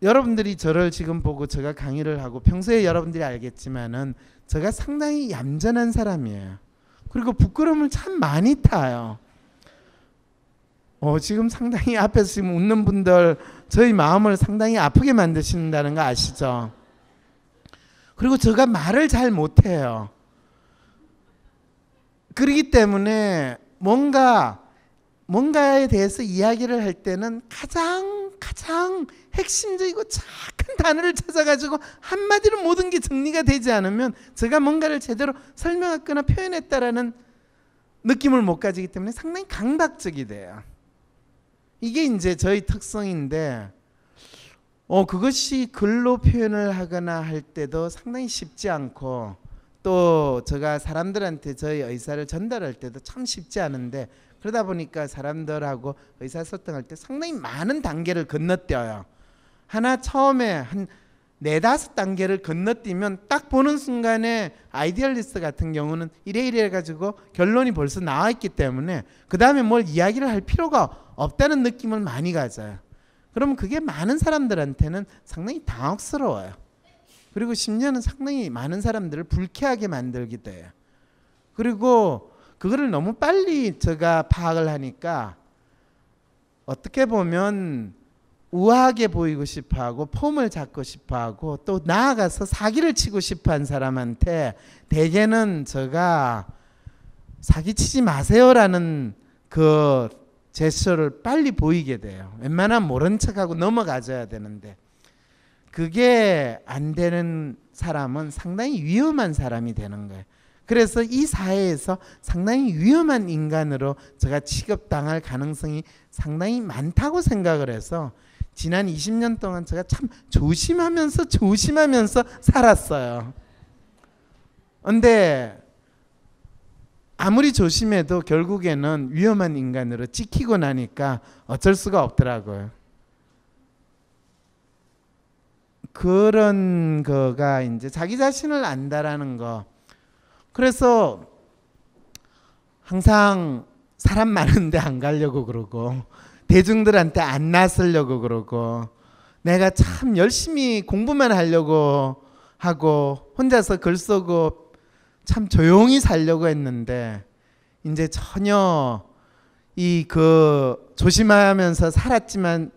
여러분들이 저를 지금 보고 제가 강의를 하고 평소에 여러분들이 알겠지만은 제가 상당히 얌전한 사람이에요. 그리고 부끄러움을 참 많이 타요. 어, 지금 상당히 앞에서 지금 웃는 분들 저희 마음을 상당히 아프게 만드신다는 거 아시죠? 그리고 제가 말을 잘 못해요. 그러기 때문에 뭔가 뭔가에 대해서 이야기를 할 때는 가장 가장 핵심적이고 작은 단어를 찾아가지고 한마디로 모든 게 정리가 되지 않으면 제가 뭔가를 제대로 설명했거나 표현했다라는 느낌을 못 가지기 때문에 상당히 강박적이 돼요. 이게 이제 저희 특성인데 어, 그것이 글로 표현을 하거나 할 때도 상당히 쉽지 않고 또 제가 사람들한테 저희 의사를 전달할 때도 참 쉽지 않은데 그러다 보니까 사람들하고 의사소통할 때 상당히 많은 단계를 건너뛰어요. 하나 처음에 한 네다섯 단계를 건너뛰면 딱 보는 순간에 아이디얼리스트 같은 경우는 이래 이래 해 가지고 결론이 벌써 나와 있기 때문에 그 다음에 뭘 이야기를 할 필요가 없다는 느낌을 많이 가져요. 그러면 그게 많은 사람들한테는 상당히 당혹스러워요. 그리고 심지어는 상당히 많은 사람들을 불쾌하게 만들기도 해요. 그리고 그거를 너무 빨리 제가 파악을 하니까 어떻게 보면 우아하게 보이고 싶어하고 폼을 잡고 싶어하고 또 나아가서 사기를 치고 싶어한 사람한테 대개는 제가 사기 치지 마세요라는 그 제스처를 빨리 보이게 돼요. 웬만하면 모른 척하고 넘어가줘야 되는데 그게 안 되는 사람은 상당히 위험한 사람이 되는 거예요. 그래서 이 사회에서 상당히 위험한 인간으로 제가 취급당할 가능성이 상당히 많다고 생각을 해서 지난 20년 동안 제가 참 조심하면서 조심하면서 살았어요. 근데 아무리 조심해도 결국에는 위험한 인간으로 찍히고 나니까 어쩔 수가 없더라고요. 그런 거가 이제 자기 자신을 안다라는 거. 그래서 항상 사람 많은데 안 가려고 그러고 대중들한테 안 나서려고 그러고 내가 참 열심히 공부만 하려고 하고 혼자서 글 쓰고 참 조용히 살려고 했는데 이제 전혀 이 그 조심하면서 살았지만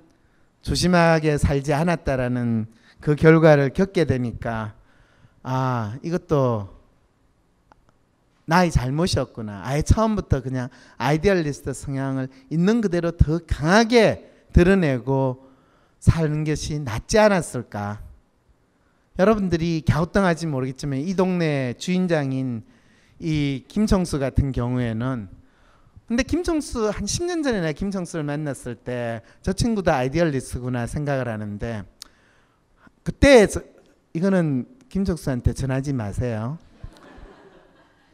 조심하게 살지 않았다라는 그 결과를 겪게 되니까 아 이것도 나의 잘못이었구나. 아예 처음부터 그냥 아이디얼리스트 성향을 있는 그대로 더 강하게 드러내고 사는 것이 낫지 않았을까. 여러분들이 갸우뚱하지 모르겠지만 이 동네 주인장인 이 김청수 같은 경우에는 근데 김청수 한 10년 전에 내가 김청수를 만났을 때 저 친구도 아이디얼리스트구나 생각을 하는데 그때 저, 이거는 김청수한테 전하지 마세요.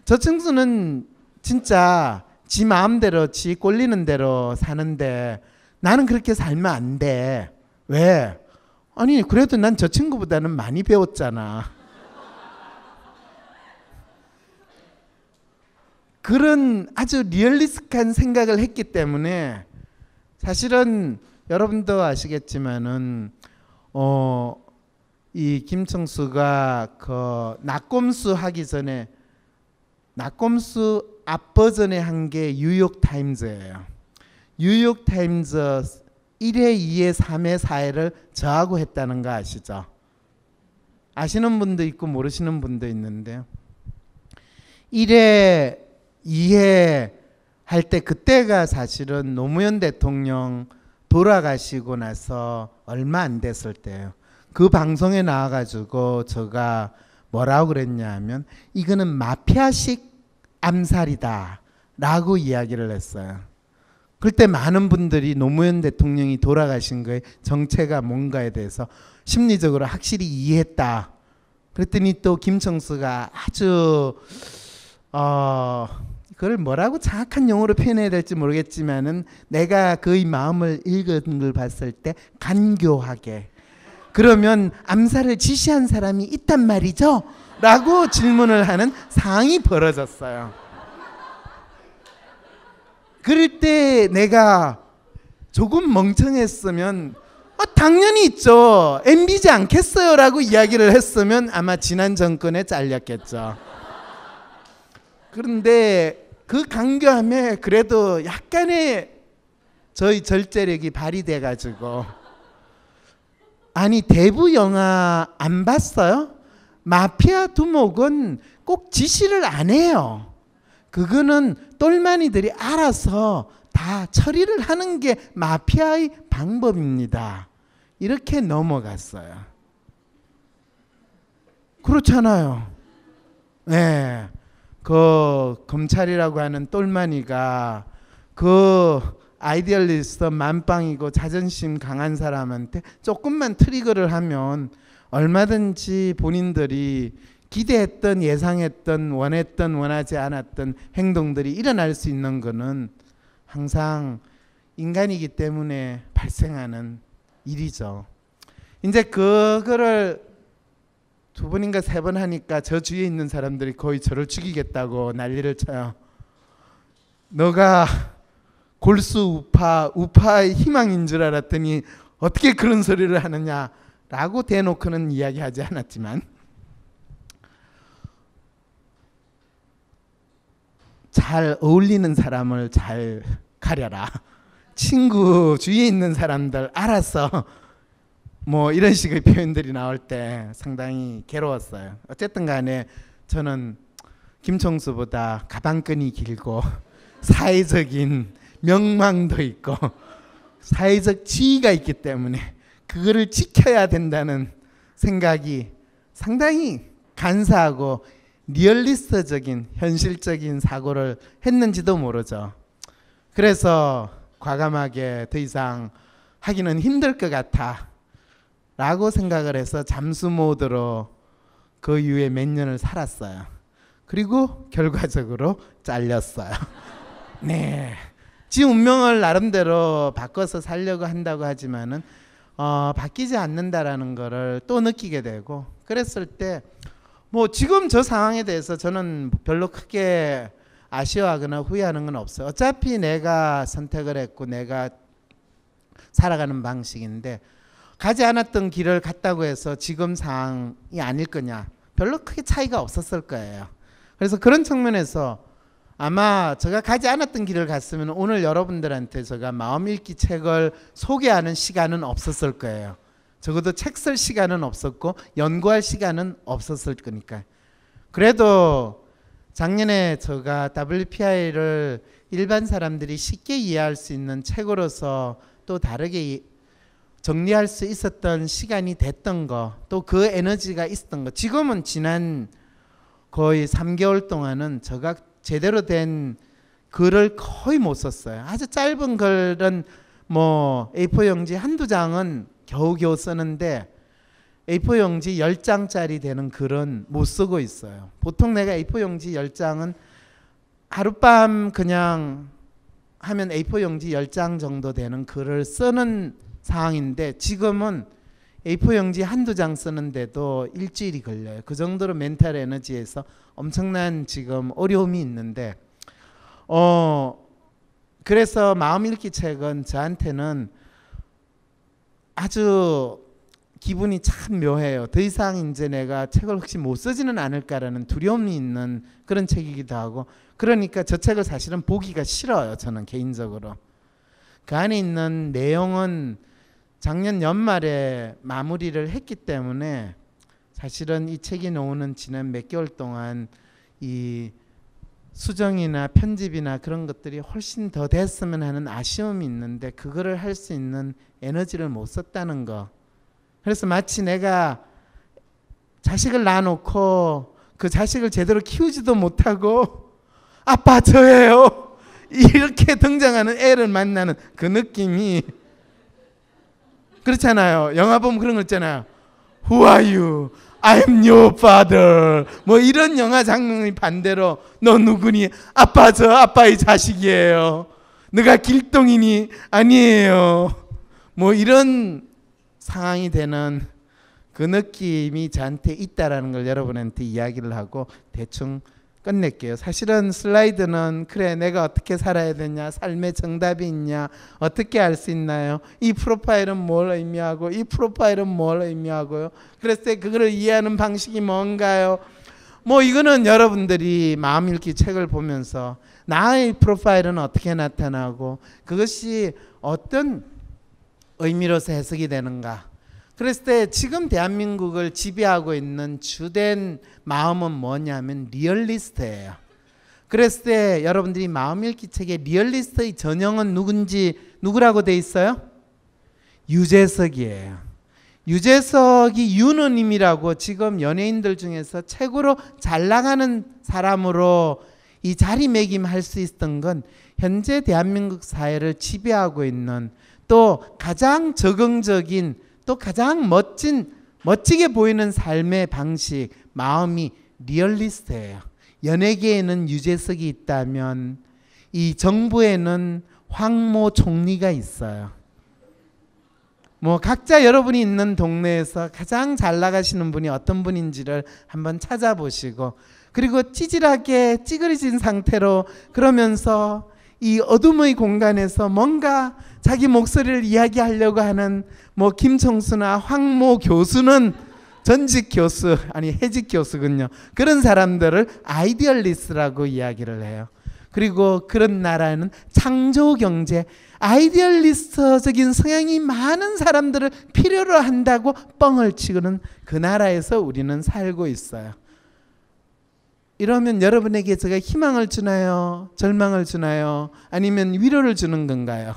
저 친구는 진짜 지 마음대로 지 꼴리는 대로 사는데 나는 그렇게 살면 안 돼. 왜? 아니 그래도 난 저 친구보다는 많이 배웠잖아. 그런 아주 리얼리스틱한 생각을 했기 때문에 사실은 여러분도 아시겠지만은 어, 이 김청수가 그 낙곰수 하기 전에 낙곰수 앞버전에 한 게 뉴욕 타임즈예요. 뉴욕 타임즈 1회, 2회, 3회, 4회를 저하고 했다는 거 아시죠? 아시는 분도 있고 모르시는 분도 있는데 1회, 2회 할 때 그때가 사실은 노무현 대통령 돌아가시고 나서 얼마 안 됐을 때예요. 그 방송에 나와가지고 제가 뭐라고 그랬냐면 이거는 마피아식 암살이다 라고 이야기를 했어요. 그때 많은 분들이 노무현 대통령이 돌아가신 거에 정체가 뭔가에 대해서 심리적으로 확실히 이해했다. 그랬더니 또 김청수가 아주 어 그걸 뭐라고 정확한 용어로 표현해야 될지 모르겠지만은 내가 그의 마음을 읽은 걸 봤을 때 간교하게 그러면 암살을 지시한 사람이 있단 말이죠? 라고 질문을 하는 상황이 벌어졌어요. 그럴 때 내가 조금 멍청했으면 아, 당연히 있죠. MB지 않겠어요. 라고 이야기를 했으면 아마 지난 정권에 잘렸겠죠. 그런데 그 강교함에 그래도 약간의 저희 절제력이 발휘돼가지고 아니 대부 영화 안 봤어요? 마피아 두목은 꼭 지시를 안 해요. 그거는 똘마니들이 알아서 다 처리를 하는 게 마피아의 방법입니다. 이렇게 넘어갔어요. 그렇잖아요. 네. 그 검찰이라고 하는 똘마니가 그 아이디얼리스트 만빵이고 자존심 강한 사람한테 조금만 트리거를 하면 얼마든지 본인들이 기대했던 예상했던 원했던 원하지 않았던 행동들이 일어날 수 있는 것은 항상 인간이기 때문에 발생하는 일이죠. 이제 그거를 두 번인가 세 번 하니까 저 주위에 있는 사람들이 거의 저를 죽이겠다고 난리를 쳐요. 너가 골수 우파 우파의 희망인 줄 알았더니 어떻게 그런 소리를 하느냐라고 대놓고는 이야기하지 않았지만 잘 어울리는 사람을 잘 가려라. 친구 주위에 있는 사람들 알아서 뭐 이런 식의 표현들이 나올 때 상당히 괴로웠어요. 어쨌든 간에 저는 김총수보다 가방끈이 길고 사회적인 명망도 있고 사회적 지위가 있기 때문에 그거를 지켜야 된다는 생각이 상당히 간사하고 리얼리스트적인 현실적인 사고를 했는지도 모르죠. 그래서 과감하게 더 이상 하기는 힘들 것 같아 라고 생각을 해서 잠수 모드로 그 이후에 몇 년을 살았어요. 그리고 결과적으로 잘렸어요. 네. 지 운명을 나름대로 바꿔서 살려고 한다고 하지만은 어, 바뀌지 않는다라는 거를 또 느끼게 되고 그랬을 때뭐 지금 저 상황에 대해서 저는 별로 크게 아쉬워하거나 후회하는 건 없어요. 어차피 내가 선택을 했고 내가 살아가는 방식인데 가지 않았던 길을 갔다고 해서 지금 상황이 아닐 거냐. 별로 크게 차이가 없었을 거예요. 그래서 그런 측면에서 아마 제가 가지 않았던 길을 갔으면 오늘 여러분들한테 제가 마음 읽기 책을 소개하는 시간은 없었을 거예요. 적어도 책 쓸 시간은 없었고 연구할 시간은 없었을 거니까. 그래도 작년에 제가 WPI를 일반 사람들이 쉽게 이해할 수 있는 책으로서 또 다르게 정리할 수 있었던 시간이 됐던 거, 또 그 에너지가 있었던 거. 지금은 지난 거의 3개월 동안은 제가 제대로 된 글을 거의 못 썼어요. 아주 짧은 글은 뭐 A4 용지 한두 장은 겨우겨우 쓰는데 A4 용지 10장짜리 되는 글은 못 쓰고 있어요. 보통 내가 A4 용지 10장은 하룻밤 그냥 하면 A4 용지 10장 정도 되는 글을 쓰는 상황인데 지금은 A4 용지 한두 장 쓰는데도 일주일이 걸려요. 그 정도로 멘탈 에너지에서 엄청난 지금 어려움이 있는데 어 그래서 마음 읽기 책은 저한테는 아주 기분이 참 묘해요. 더 이상 이제 내가 책을 혹시 못 쓰지는 않을까라는 두려움이 있는 그런 책이기도 하고 그러니까 저 책을 사실은 보기가 싫어요. 저는 개인적으로. 그 안에 있는 내용은 작년 연말에 마무리를 했기 때문에 사실은 이 책이 나오는 지난 몇 개월 동안 이 수정이나 편집이나 그런 것들이 훨씬 더 됐으면 하는 아쉬움이 있는데 그거를 할 수 있는 에너지를 못 썼다는 거. 그래서 마치 내가 자식을 낳아놓고 그 자식을 제대로 키우지도 못하고 아빠 저예요. 이렇게 등장하는 애를 만나는 그 느낌이 그렇잖아요. 영화 보면 그런 거 있잖아요. Who are you? I'm your father. 뭐 이런 영화 장면의 반대로 너 누구니? 아빠 저 아빠의 자식이에요. 네가 길동이니? 아니에요. 뭐 이런 상황이 되는 그 느낌이 저한테 있다라는 걸 여러분한테 이야기를 하고 대충 끝낼게요. 사실은 슬라이드는 그래 내가 어떻게 살아야 되냐, 삶의 정답이 있냐, 어떻게 알 수 있나요? 이 프로파일은 뭘 의미하고 이 프로파일은 뭘 의미하고요. 그랬을 때 그거를 이해하는 방식이 뭔가요? 뭐 이거는 여러분들이 마음 읽기 책을 보면서 나의 프로파일은 어떻게 나타나고 그것이 어떤 의미로서 해석이 되는가? 그랬을 때 지금 대한민국을 지배하고 있는 주된 마음은 뭐냐면 리얼리스트예요. 그랬을 때 여러분들이 마음 읽기 책에 리얼리스트의 전형은 누군지 누구라고 돼 있어요? 유재석이에요. 유재석이 윤은임이라고 지금 연예인들 중에서 최고로 잘 나가는 사람으로 이 자리매김할 수 있었던 건 현재 대한민국 사회를 지배하고 있는 또 가장 적응적인 또 가장 멋진 멋지게 보이는 삶의 방식, 마음이 리얼리스트예요. 연예계에는 유재석이 있다면 이 정부에는 황모 총리가 있어요. 뭐 각자 여러분이 있는 동네에서 가장 잘 나가시는 분이 어떤 분인지를 한번 찾아보시고 그리고 찌질하게 찌그러진 상태로 그러면서 이 어둠의 공간에서 뭔가 자기 목소리를 이야기하려고 하는 뭐 김청수나 황모 교수는 전직 교수 아니 해직 교수군요. 그런 사람들을 아이디얼리스트라고 이야기를 해요. 그리고 그런 나라에는 창조 경제, 아이디얼리스트적인 성향이 많은 사람들을 필요로 한다고 뻥을 치고는 그 나라에서 우리는 살고 있어요. 이러면 여러분에게 제가 희망을 주나요? 절망을 주나요? 아니면 위로를 주는 건가요?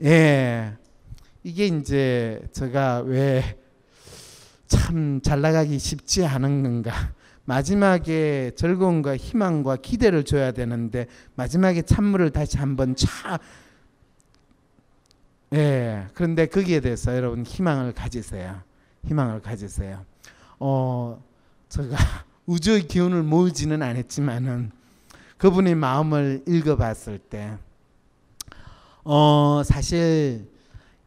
예. 이게 이제 제가 왜 참 잘 나가기 쉽지 않은 건가. 마지막에 즐거움과 희망과 기대를 줘야 되는데 마지막에 찬물을 다시 한번 차 예. 그런데 거기에 대해서 여러분 희망을 가지세요. 희망을 가지세요. 어, 제가 우주의 기운을 모으지는 않았지만은 그분의 마음을 읽어봤을 때, 어, 사실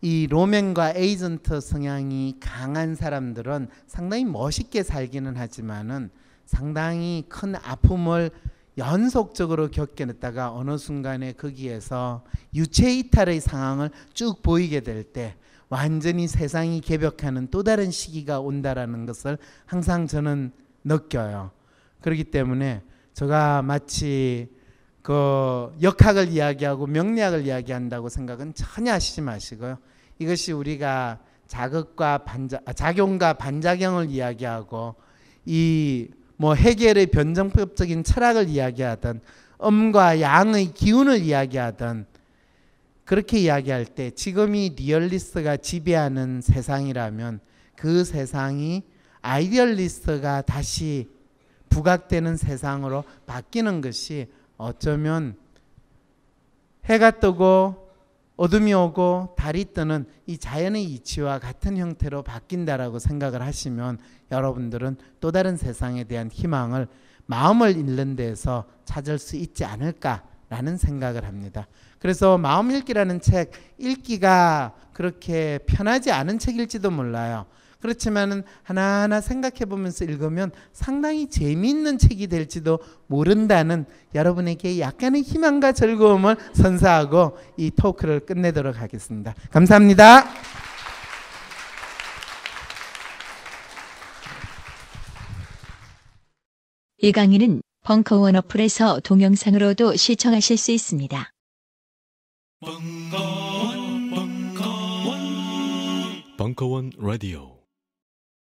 이 로맨과 에이전트 성향이 강한 사람들은 상당히 멋있게 살기는 하지만은 상당히 큰 아픔을 연속적으로 겪게됐다가 어느 순간에 거기에서 유체 이탈의 상황을 쭉 보이게 될 때 완전히 세상이 개벽하는 또 다른 시기가 온다라는 것을 항상 저는 느껴요. 그렇기 때문에 제가 마치 그 역학을 이야기하고 명리학을 이야기한다고 생각은 전혀 하시지 마시고요. 이것이 우리가 자극과 반작, 아, 작용과 반작용을 이야기하고 이 뭐 해겔의 변정법적인 철학을 이야기하던 음과 양의 기운을 이야기하던 그렇게 이야기할 때 지금이 리얼리스트가 지배하는 세상이라면 그 세상이 아이디얼리스트가 다시 부각되는 세상으로 바뀌는 것이 어쩌면 해가 뜨고 어둠이 오고 달이 뜨는 이 자연의 이치와 같은 형태로 바뀐다라고 생각을 하시면 여러분들은 또 다른 세상에 대한 희망을 마음을 잃는 데에서 찾을 수 있지 않을까라는 생각을 합니다. 그래서 마음 읽기라는 책 읽기가 그렇게 편하지 않은 책일지도 몰라요. 그렇지만은 하나하나 생각해 보면서 읽으면 상당히 재미있는 책이 될지도 모른다는 여러분에게 약간의 희망과 즐거움을 선사하고 이 토크를 끝내도록 하겠습니다. 감사합니다. 이 강의는 벙커원 어플에서 동영상으로도 시청하실 수 있습니다. 벙커원, 벙커원, 벙커원 라디오.